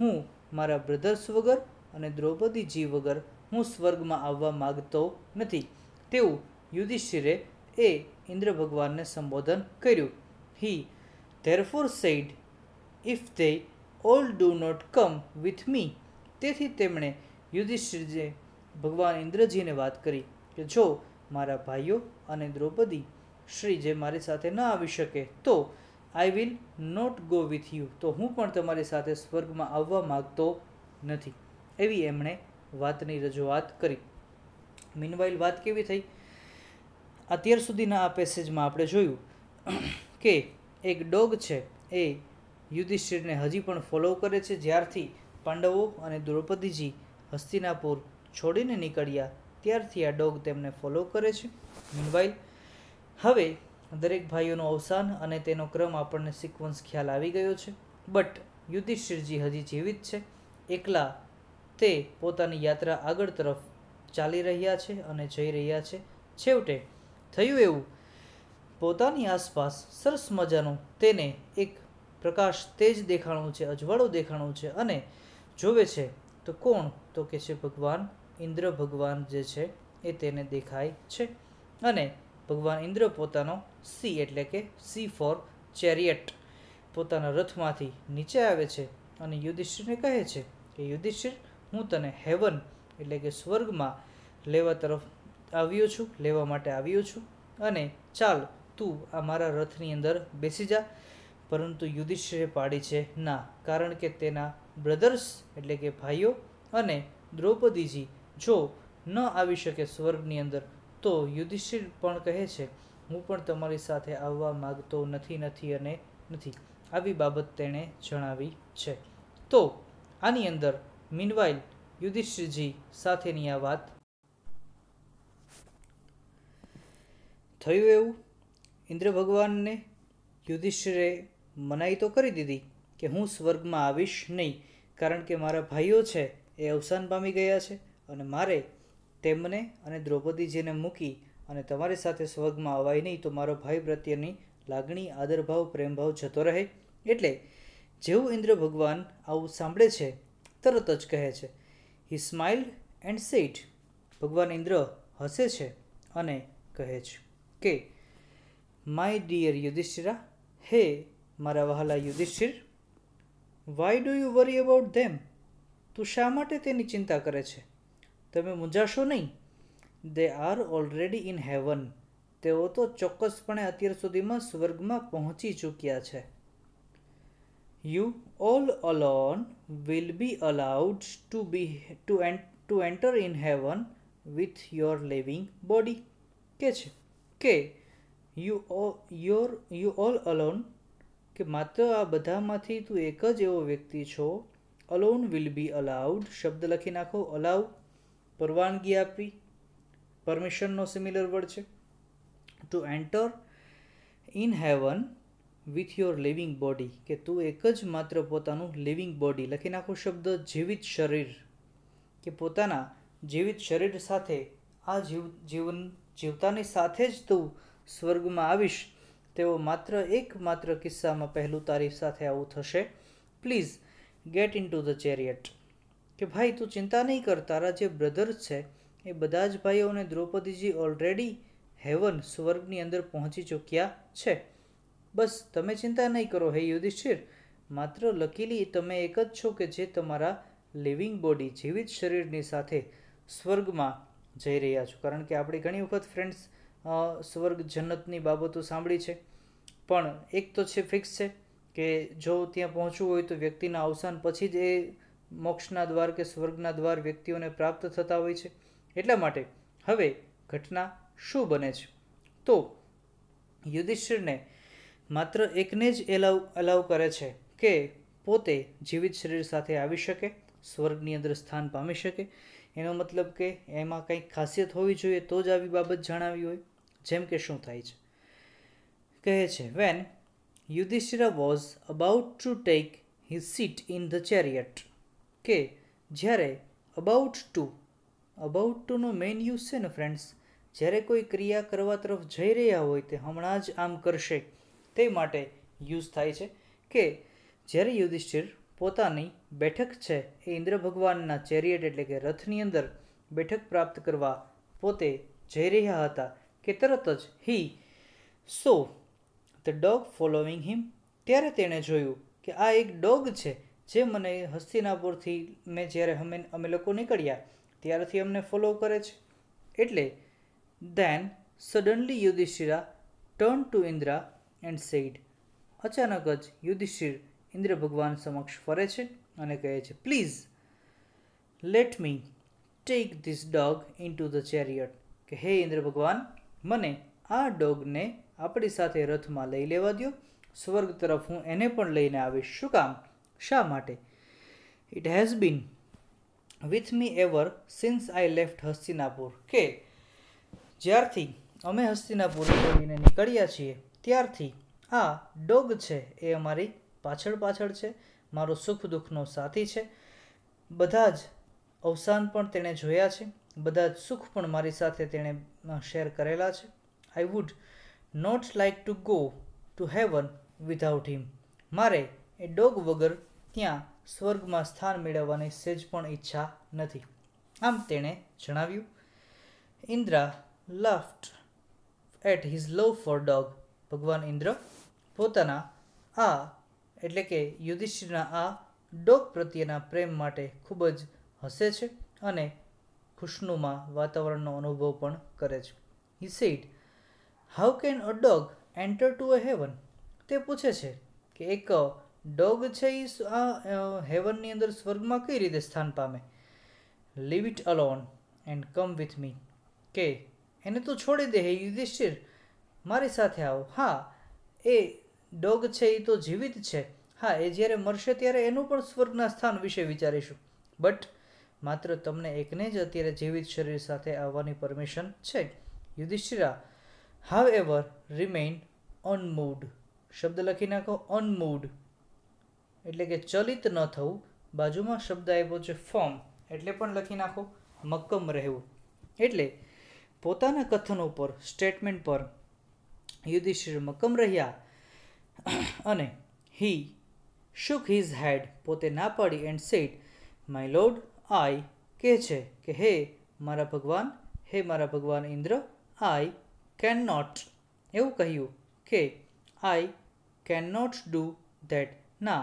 હું મારા બ્રધર્સ વગર અને દ્રૌપદીજી વગર હું સ્વર્ગમાં આવવા માગતો નથી તેવું યુધિષ્ઠિરે એ ઇન્દ્ર ભગવાનને સંબોધન કર્યું he therefore said if they all do not come with me તેથી તેમણે યુધિષ્ઠિરજીએ ભગવાન ઇન્દ્રજીને વાત કરી કે જો મારા ભાઈઓ અને દ્રૌપદી શ્રી જે મારી સાથે ન આવી શકે તો I will not go with you તો હું પણ તમારી સાથે સ્વર્ગમાં આવવા માગતો નથી એવી એમણે વાતની રજૂઆત કરી મીનવાઇલ વાત કેવી થઈ અત્યાર સુધીના આ પેસેજમાં આપણે જોયું કે એક ડોગ છે એ યુધિષ્ઠિરને હજી પણ ફોલો કરે છે જ્યારથી પાંડવો અને દ્રૌપદીજી હસ્તિનાપુર છોડીને નીકળ્યા ત્યારથી આ ડોગ તેમને ફોલો કરે છે મીનવાઇલ હવે દરેક ભાઈઓનું અવસાન અને તેનો ક્રમ આપણને સિક્વન્સ ખ્યાલ આવી ગયો છે બટ યુધિષ્ઠિરજી હજી જીવિત છે એકલા તે પોતાની યાત્રા આગળ તરફ ચાલી રહ્યા છે અને જઈ રહ્યા છે છેવટે થયું એવું પોતાની આસપાસ સરસ મજાનું તેને એક પ્રકાશ તેજ દેખાણું છે અજવાળું દેખાણું છે અને જોવે છે તો કોણ તો કે છે ભગવાન ઇન્દ્ર ભગવાન જે છે એ તેને દેખાય છે અને ભગવાન ઇન્દ્ર પોતાનો સી એટલે કે સી ફોર ચેરિયટ પોતાના રથમાંથી નીચે આવે છે અને યુધિષ્ઠિરને કહે છે કે યુધિષ્ઠિર હું તને હેવન એટલે કે સ્વર્ગમાં લેવા તરફ આવ્યો છું લેવા માટે આવ્યો છું અને ચાલ તું આ મારા રથની અંદર બેસી જા પરંતુ યુધિષ્ઠિરે પાડી છે ના કારણ કે તેના બ્રધર્સ એટલે કે ભાઈઓ અને દ્રૌપદીજી જો ન આવી શકે સ્વર્ગની અંદર તો યુધિષ્ઠિર પણ કહે છે હું પણ તમારી સાથે આવવા માગતો નથી નથી અને નથી આવી બાબત તેણે જણાવી છે તો આની અંદર મીનવાઇલ યુધિષ્ઠિરજી સાથેની આ વાત થયું એવું ઇન્દ્ર ભગવાનને યુધિષ્ઠિરે મનાઈ તો કરી દીધી કે હું સ્વર્ગમાં આવીશ નહીં કારણ કે મારા ભાઈઓ છે એ અવસાન પામી ગયા છે અને મારે તેમને અને દ્રૌપદીજીને મૂકી અને તમારી સાથે સ્વર્ગમાં અવાય નહીં તો મારો ભાઈ પ્રત્યેની લાગણી આદરભાવ પ્રેમભાવ જતો રહે એટલે જેવું ઇન્દ્ર ભગવાન આવું સાંભળે છે તરત જ કહે છે હી સ્માઇલ એન્ડ સેટ ભગવાન ઇન્દ્ર હસે છે અને કહે છે કે માય ડિયર યુધિષ્ઠિરા હે મારા વહાલા Yudhishthira why do you worry about them તું શા માટે તેની ચિંતા કરે છે તમે મૂંઝાશો નહીં they are already in heaven તેઓ તો ચોક્કસપણે અત્યાર સુધીમાં સ્વર્ગમાં પહોંચી ચૂક્યા છે you all alone will be allowed to be to to enter in heaven with your living body કે છે કે you oh your you all alone કે માત્ર આ બધામાંથી તું એક જ એવો વ્યક્તિ છો અલોન વિલ બી અલાઉડ શબ્દ લખી નાખો અલાઉ પરવાનગી આપવી પરમિશનનો સિમિલર વર્ડ છે to enter in heaven with your living body કે તું એક જ માત્ર પોતાનું લિવિંગ બોડી લખી નાખો શબ્દ જીવિત શરીર કે પોતાના જીવિત શરીર સાથે આ જીવ જીવન જીવતાની સાથે જ તું સ્વર્ગમાં આવીશ તેઓ માત્ર એકમાત્ર કિસ્સામાં પહેલું તારી સાથે આવું થશે please get in two the chariot કે ભાઈ તું ચિંતા નહીં કર તારા જે બ્રધર્સ છે એ બધા જ ભાઈઓને દ્રૌપદીજી ઓલરેડી હેવન સ્વર્ગની અંદર પહોંચી ચૂક્યા છે બસ તમે ચિંતા નહીં કરો હે યુધિષ્ઠિર માત્ર લકીલી તમે એક જ છો કે જે તમારા લિવિંગ બોડી જીવિત શરીરની સાથે સ્વર્ગમાં જઈ રહ્યા છું કારણ કે આપણે ઘણી વખત ફ્રેન્ડ્સ સ્વર્ગ જન્નતની બાબતો સાંભળી છે પણ એક તો છે ફિક્સ છે કે જો ત્યાં પહોંચવું હોય તો વ્યક્તિના અવસાન પછી જ એ મોક્ષના દ્વાર કે સ્વર્ગના દ્વાર વ્યક્તિઓને પ્રાપ્ત થતા હોય છે એટલા માટે હવે ઘટના શું બને છે તો યુધિષ્ઠિરને માત્ર એકને જ એલાવ અલાવ કરે છે કે પોતે જીવિત શરીર સાથે આવી શકે સ્વર્ગની અંદર સ્થાન પામી શકે એનો મતલબ કે એમાં કંઈક ખાસિયત હોવી જોઈએ તો જ આવી બાબત જણાવી હોય જેમ કે શું થાય છે કહે છે when Yudhishthira was about to take his seat in the chariot કે જ્યારે અબાઉટ ટુ અબાઉટ ટુનો મેઇન યુઝ છે ને ફ્રેન્ડ્સ જ્યારે કોઈ ક્રિયા કરવા તરફ જઈ રહ્યા હોય તે હમણાં જ આમ કરશે તે માટે યુઝ થાય છે કે જ્યારે યુધિષ્ઠિર પોતાની બેઠક છે એ ઇન્દ્ર ભગવાનના ચેરિયટ એટલે કે રથની અંદર બેઠક પ્રાપ્ત કરવા પોતે જઈ રહ્યા હતા કે તરત જ he saw the dog following him ત્યારે તેણે જોયું કે આ એક ડોગ છે જે મને હસ્તિનાપુરથી મેં જ્યારે અમે અમે લોકો નીકળ્યા ત્યારથી અમને ફોલો કરે છે એટલે then suddenly Yudhishthira turn to Indra and said અચાનક જ યુધિષ્ઠિર ઇન્દ્ર ભગવાન સમક્ષ ફરે છે અને કહે છે please let me take this dog in two the chariot કે હે ઇન્દ્ર ભગવાન મને આ ડોગને આપણી સાથે રથમાં લઈ લેવા દો સ્વર્ગ તરફ હું એને પણ લઈને આવીશ શું કામ શા માટે it has been with me ever since I left Hastinapur કે જ્યારથી અમે હસ્તિનાપુર છોડીને નીકળ્યા છીએ ત્યારથી આ ડોગ છે એ અમારી પાછળ પાછળ છે મારો સુખ દુઃખનો સાથી છે બધા જ અવસાન પણ તેણે જોયા છે બધા જ સુખ પણ મારી સાથે તેણે શેર કરેલા છે I would not like to go to heaven without him મારે એ ડોગ વગર ત્યાં સ્વર્ગમાં સ્થાન મેળવવાની સહેજ પણ ઈચ્છા નથી આમ તેણે જણાવ્યું Indra laughed at his love for dog ભગવાન ઇન્દ્ર પોતાના આ એટલે કે યુધિષ્ઠિરના આ ડોગ પ્રત્યેના પ્રેમ માટે ખૂબ જ હસે છે અને ખુશનુમા વાતાવરણનો અનુભવ પણ કરે છે he said how can a dog enter to a heaven તે પૂછે છે કે એક ડોગ છે એ આ હેવનની અંદર સ્વર્ગમાં કઈ રીતે સ્થાન પામે leave it alone and come with me કે એને તું છોડી દે હે યુધિષ્ઠિર મારી સાથે આવો હા એ ડોગ છે એ તો જીવિત છે હા એ જ્યારે મરશે ત્યારે એનું પણ સ્વર્ગના સ્થાન વિશે વિચારીશું બટ માત્ર તમને એકને જ અત્યારે જીવિત શરીર સાથે આવવાની પરમિશન છે યુધિષ્ઠિરા હાવ એવર રિમેઇન અનમૂડ શબ્દ લખી નાખો અનમૂડ એટલે કે ચલિત ન થવું બાજુમાં શબ્દ આવ્યો છે ફોર્મ એટલે પણ લખી નાખો મક્કમ રહેવું એટલે પોતાના કથન ઉપર સ્ટેટમેન્ટ પર યુધિષ્ઠિર મક્કમ રહ્યા [clears throat] અને હી શુક હિઝ હેડ પોતે ના પાડી and said my lord I કહે છે કે હે મારા ભગવાન હે મારા ભગવાન ઇન્દ્ર આઈ કેન નોટ એવું કહ્યું કે I can not do that ના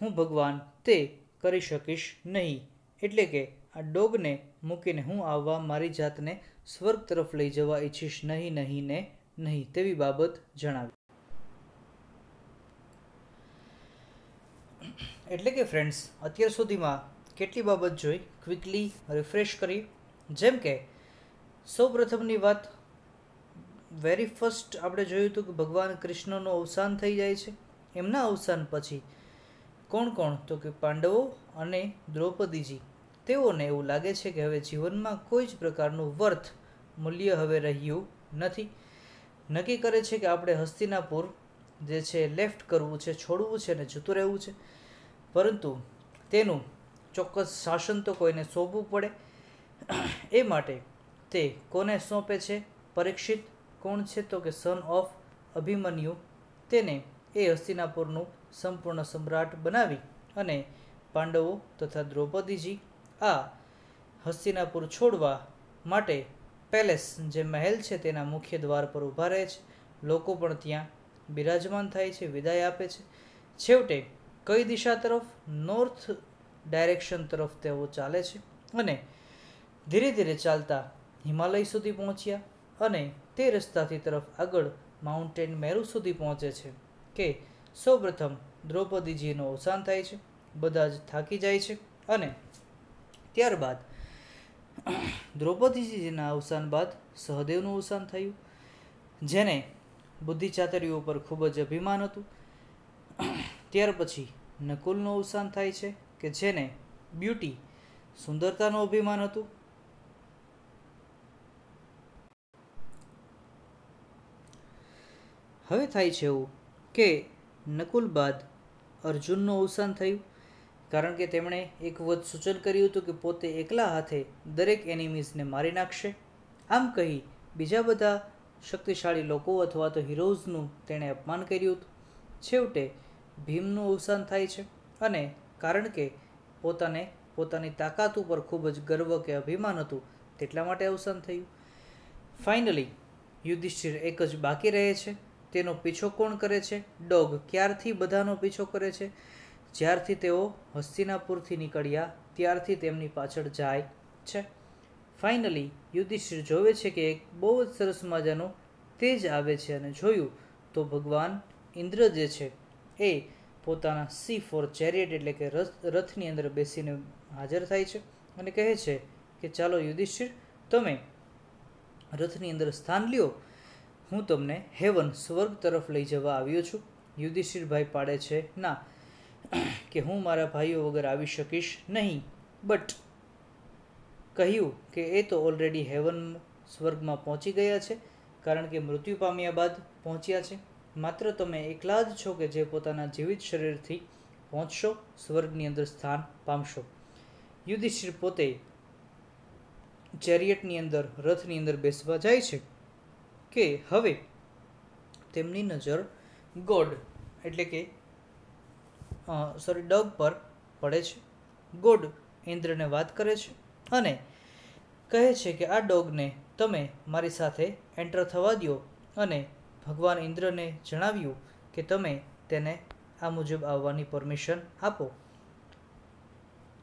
હું ભગવાન તે કરી શકીશ નહીં એટલે કે આ ડોગને મૂકીને હું આવવા મારી જાતને સ્વર્ગ તરફ લઈ જવા ઈચ્છીશ નહીં નહીં ને નહીં તેવી બાબત જણાવી એટલે કે ફ્રેન્ડ્સ અત્યાર સુધીમાં કેટલી બાબત જોઈ ક્વિકલી રિફ્રેશ કરી જેમ કે સૌ પ્રથમની વાત વેરી ફર્સ્ટ આપણે જોયું હતું કે ભગવાન કૃષ્ણનું અવસાન થઈ જાય છે એમના અવસાન પછી કોણ કોણ તો કે પાંડવો અને દ્રૌપદીજી તેઓને એવું લાગે છે કે હવે જીવનમાં કોઈ જ પ્રકારનું વર્થ મૂલ્ય હવે રહ્યું નથી નક્કી કરે છે કે આપણે હસ્તિનાપુર જે છે લેફ્ટ કરવું છે છોડવું છે અને જતું રહેવું છે પરંતુ તેનું ચોક્કસ શાસન તો કોઈને સોંપવું પડે એ માટે તે કોને સોંપે છે પરીક્ષિત કોણ છે તો કે સન ઓફ અભિમન્યુ તેને એ હસ્તિનાપુરનું સંપૂર્ણ સમ્રાટ બનાવી અને પાંડવો તથા દ્રૌપદીજી આ હસ્તિનાપુર છોડવા માટે પેલેસ જે મહેલ છે તેના મુખ્ય દ્વાર પર ઊભા રહે છે લોકો પણ ત્યાં બિરાજમાન થાય છે વિદાય આપે છે છેવટે કઈ દિશા તરફ નોર્થ ડાયરેક્શન તરફ તેઓ ચાલે છે અને ધીરે ધીરે ચાલતા હિમાલય સુધી પહોંચ્યા અને તે રસ્તાથી તરફ આગળ માઉન્ટેન મેરુ સુધી પહોંચે છે કે સૌપ્રથમ દ્રૌપદીજીનું અવસાન થાય છે બધા જ થાકી જાય છે અને ત્યારબાદ દ્રૌપદીજીના અવસાન બાદ સહદેવનું અવસાન થયું જેને બુદ્ધિ ચાતરીઓ પર ખૂબ જ અભિમાન હતું ત્યાર પછી નકુલનું અવસાન થાય છે કે જેને બ્યુટી સુંદરતાનું અભિમાન હતું હવે થાય છે એવું કે નકુલ બાદ અર્જુનનું અવસાન થયું કારણ કે તેમણે એક વધ સૂચન કર્યું હતું કે પોતે એકલા હાથે દરેક એનિમીઝને મારી નાખશે આમ કહી બીજા બધા શક્તિશાળી લોકો અથવા તો હિરોઝનું તેણે અપમાન કર્યું હતું છેવટે ભીમનું અવસાન થાય છે અને કારણ કે પોતાને પોતાની તાકાત ઉપર ખૂબ જ ગર્વ કે અભિમાન હતું તેટલા માટે અવસાન થયું ફાઇનલી યુધિષ્ઠિર એક જ બાકી રહે છે તેનો પીછો કોણ કરે છે ડોગ ક્યારથી બધાનો પીછો કરે છે જ્યારથી તેઓ હસ્તિનાપુરથી નીકળ્યા ત્યારથી તેમની પાછળ જાય છે ફાઇનલી યુધિષ્ઠિર જોવે છે કે એક બહુ જ સરસ મજાનું તેજ આવે છે અને જોયું તો ભગવાન ઇન્દ્ર જે છે એ પોતાના સી ફોર ચેરિયટ એટલે કે રથ રથની અંદર બેસીને હાજર થાય છે અને કહે છે કે ચાલો યુધિષ્ઠિર તમે રથની અંદર સ્થાન લ્યો હું તમને હેવન સ્વર્ગ તરફ લઈ જવા આવ્યો છું યુધિષ્ઠિરભાઈ પાડે છે ના કે હું મારા ભાઈઓ વગર આવી શકીશ નહીં બટ કહ્યું કે એ તો ઓલરેડી હેવન સ્વર્ગમાં પહોંચી ગયા છે કારણ કે મૃત્યુ પામ્યા બાદ પહોંચ્યા છે માત્ર તમે એકલા જ છો કે જે પોતાના જીવિત શરીરથી પહોંચશો સ્વર્ગની અંદર સ્થાન પામશો યુધિષ્ઠિર પોતે ચેરિયટની અંદર રથની અંદર બેસવા જાય છે કે હવે તેમની નજર ગોડ એટલે કે સોરી ડગ પર પડે છે ગોડ ઇન્દ્રને વાત કરે છે અને કહે છે કે આ ડોગને તમે મારી સાથે એન્ટર થવા દો અને ભગવાન ઇન્દ્રને જણાવ્યું કે તમે તેને આ મુજબ આવવાની પરમિશન આપો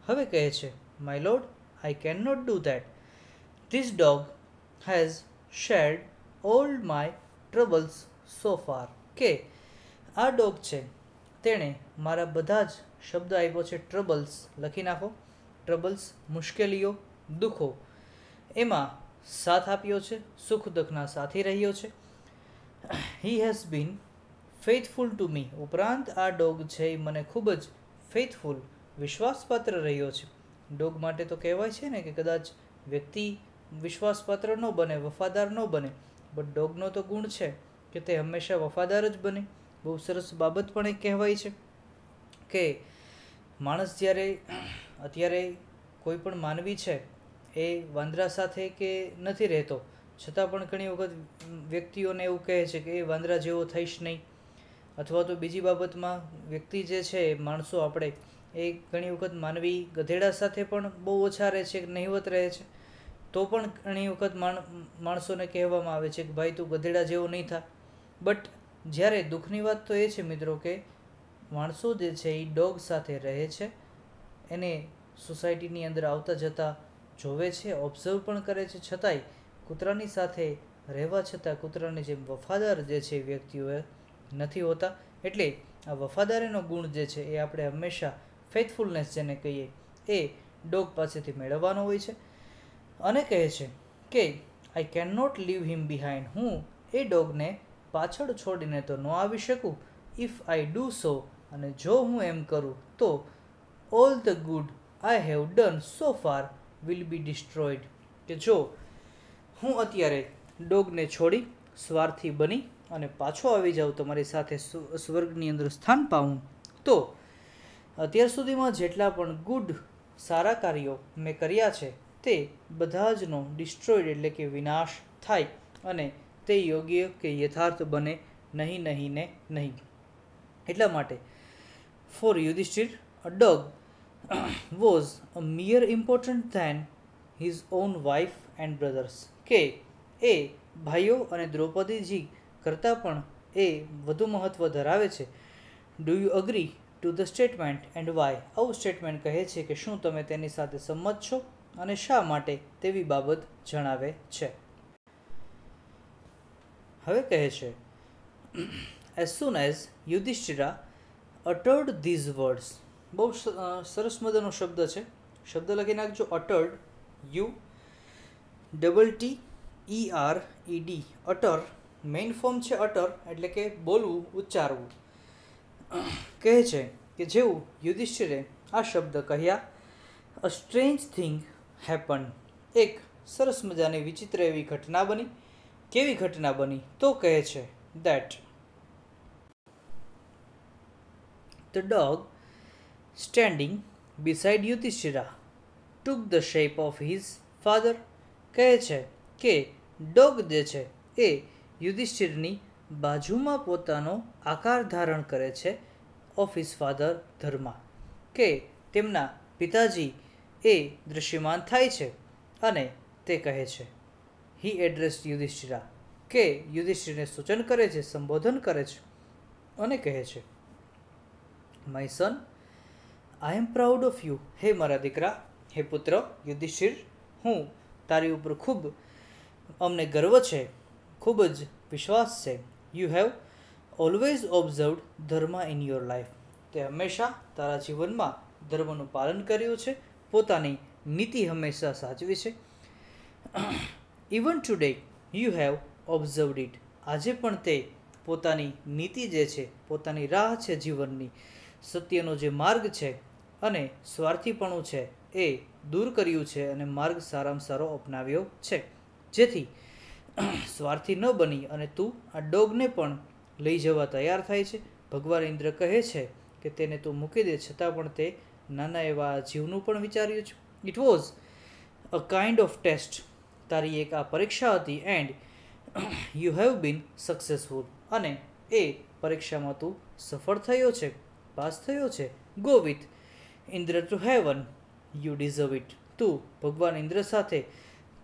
હવે કહે છે my lord I can not do that this dog has shared all my troubles so far કે આ ડોગ છે તેણે મારા બધા જ શબ્દ આપ્યો છે ટ્રબલ્સ લખી નાખો ટ્રબલ્સ મુશ્કેલીઓ દુઃખો એમાં સાથ આપ્યો છે સુખ દુઃખના સાથી રહ્યો છે he has been faithful to me ઉપરાંત આ ડોગ છે એ મને ખૂબ જ ફેથફુલ વિશ્વાસપાત્ર રહ્યો છે ડોગ માટે તો કહેવાય છે ને કે કદાચ વ્યક્તિ વિશ્વાસપાત્ર ન બને વફાદાર ન બને બટ ડોગનો તો ગુણ છે કે તે હંમેશા વફાદાર જ બને બહુ સરસ બાબત પણ એક કહેવાય છે કે માણસ જ્યારે અત્યારે કોઈ પણ માનવી છે એ વાંદરા સાથે કે નથી રહેતો છતાં પણ ઘણી વખત વ્યક્તિઓને એવું કહે છે કે એ વાંદરા જેવો થઈશ નહીં અથવા તો બીજી બાબતમાં વ્યક્તિ જે છે માણસો આપણે એ ઘણી વખત માનવી ગધેડા સાથે પણ બહુ ઓછા રહે છે નહીવત રહે છે તો પણ ઘણી વખત માણ માણસોને કહેવામાં આવે છે કે ભાઈ તું ગધેડા જેવો નહીં થા બટ જ્યારે દુઃખની વાત તો એ છે મિત્રો કે માણસો જે છે એ ડોગ સાથે રહે છે એને સોસાયટીની અંદર આવતા જતાં જોવે છે ઓબ્ઝર્વ પણ કરે છે છતાંય કૂતરાની સાથે રહેવા છતાં કૂતરાની જેમ વફાદાર જે છે વ્યક્તિઓએ નથી હોતા એટલે આ વફાદારીનો ગુણ જે છે એ આપણે હંમેશા ફેથફુલનેસ જેને કહીએ એ ડોગ પાસેથી મેળવવાનો હોય છે અને કહે છે કે I can not leave him behind હું એ ડોગને પાછળ છોડીને તો ન આવી શકું ઇફ આઈ ડૂ સો અને જો હું એમ કરું તો all the good I have done so far will be destroyed કે જો હું અત્યારે ડોગને છોડી સ્વાર્થી બની અને પાછો આવી જાઉં તમારી સાથે સ્વર્ગની અંદર સ્થાન પાઉં તો અત્યાર સુધીમાં જેટલા પણ ગુડ સારા કાર્યો મેં કર્યા છે તે બધા જનો ડિસ્ટ્રોઈડ એટલે કે વિનાશ થાય અને તે યોગ્ય કે યથાર્થ બને નહીં નહીં ને નહીં એટલા માટે for Yudhishthira a dog was a mere important than his own wife and brothers કે એ ભાઈઓ અને દ્રૌપદીજી કરતાં પણ એ વધુ મહત્ત્વ ધરાવે છે do you agree to the statement and why આવું સ્ટેટમેન્ટ કહે છે કે શું તમે તેની સાથે સંમત છો અને શા માટે તેવી બાબત જણાવે છે હવે કહે છે as soon as Yudhishthira uttered these words બહુ સરસ મજાનો શબ્દ છે શબ્દ લખી નાખજો uttered U double T E R E D utter main form છે અટર એટલે કે બોલવું ઉચ્ચારવું કહે છે કે જેવું યુધિષ્ઠિરે આ શબ્દ કહ્યા અ સ્ટ્રેન્જ થિંગ હેપન એક સરસ મજાની વિચિત્ર એવી ઘટના બની કેવી ઘટના બની તો કહે છે that the dog standing beside Yudhishthira took the shape of his father કહે છે કે ડોગ જે છે એ યુધિષ્ઠિરની બાજુમાં પોતાનો આકાર ધારણ કરે છે ઓફિસ ફાધર ધર્મા કે તેમના પિતાજી એ દૃશ્યમાન થાય છે અને તે કહે છે હી એડ્રેસ યુધિષ્ઠિરા કે યુધિષ્ઠિરને સૂચન કરે છે સંબોધન કરે છે અને કહે છે my son I am proud of you હે મારા દીકરા હે પુત્ર યુધિષ્ઠિર હું તારી ઉપર ખૂબ અમને ગર્વ છે ખૂબ જ વિશ્વાસ છે you have always observed dharma in your life તે હંમેશા તારા જીવનમાં ધર્મનું પાલન કર્યું છે પોતાની નીતિ હંમેશા સાચવી છે even today you have observed it આજે પણ તે પોતાની નીતિ જે છે પોતાની રાહ છે જીવનની સત્યનો જે માર્ગ છે અને સ્વાર્થીપણું છે એ દૂર કર્યું છે અને માર્ગ સારામાં સારો અપનાવ્યો છે જેથી સ્વાર્થી ન બની અને તું આ ડોગને પણ લઈ જવા તૈયાર થાય છે ભગવાન ઇન્દ્ર કહે છે કે તેને તું મૂકી દે છતાં પણ તે નાના એવા જીવનું પણ વિચાર્યું છે it was a kind of test તારી એક આ પરીક્ષા હતી and you have been successful અને એ પરીક્ષામાં તું સફળ થયો છે પાસ થયો છે go with Indra to heaven you deserve it તું ભગવાન ઇન્દ્ર સાથે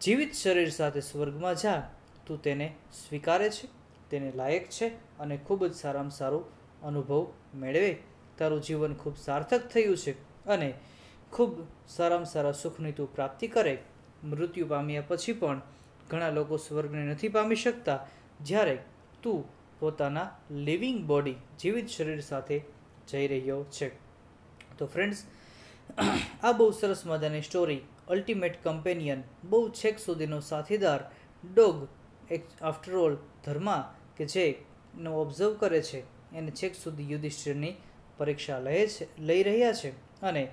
જીવિત શરીર સાથે સ્વર્ગમાં જા તું તેને સ્વીકારે છે તેને લાયક છે અને ખૂબ જ સારામાં સારો અનુભવ મેળવે તારું જીવન ખૂબ સાર્થક થયું છે અને ખૂબ સારામાં સારા સુખની તું પ્રાપ્તિ કરે મૃત્યુ પામ્યા પછી પણ ઘણા લોકો સ્વર્ગને નથી પામી શકતા જ્યારે તું પોતાના લિવિંગ બોડી જીવિત શરીર સાથે જઈ રહ્યો છે તો ફ્રેન્ડ્સ આ બહુ સરસ મજાની સ્ટોરી અલ્ટિમેટ કમ્પેનિયન બહુ છેક સુધીનો સાથીદાર ડોગ એક આફ્ટર ઓલ ધર્મા કે જે નો ઓબ્ઝર્વ કરે છે એને છેક સુધી યુધિષ્ઠિરની પરીક્ષા લે છે લઈ રહ્યા છે અને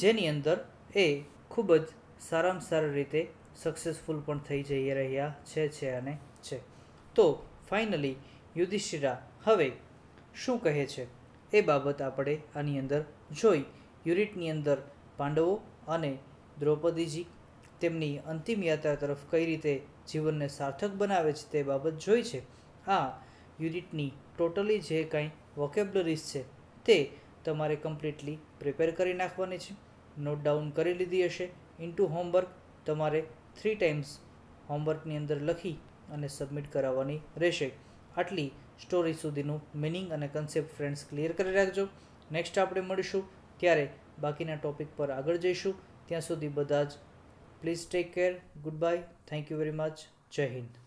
જેની અંદર એ ખૂબ જ સારામાં સારી રીતે સક્સેસફુલ પણ થઈ જઈ રહ્યા છે છે અને છે તો ફાઇનલી યુધિષ્ઠિરા હવે શું કહે છે એ બાબત આપણે આની અંદર જોઈ યુનિટની અંદર પાંડવો અને દ્રૌપદીજી તેમની અંતિમ યાત્રા તરફ કઈ રીતે જીવનને સાર્થક બનાવે છે તે બાબત જોઈ છે આ યુનિટની ટોટલી જે કાંઈ વોકેબ્લરીસ છે તે તમારે કમ્પ્લીટલી પ્રિપેર કરી નાખવાની છે નોટ ડાઉન કરી લીધી હશે ઇન્ટુ હોમવર્ક તમારે થ્રી ટાઈમ્સ હોમવર્કની અંદર લખી અને સબમિટ કરાવવાની રહેશે આટલી સ્ટોરી સુધીનું મિનિંગ અને કન્સેપ્ટ ફ્રેન્ડ્સ ક્લિયર કરી રાખજો નેક્સ્ટ આપણે મળીશું ત્યારે બાકીના ટોપિક પર આગળ જઈશું ત્યાં સુધી બધા જ please take care good bye thank you very much જય હિન્દ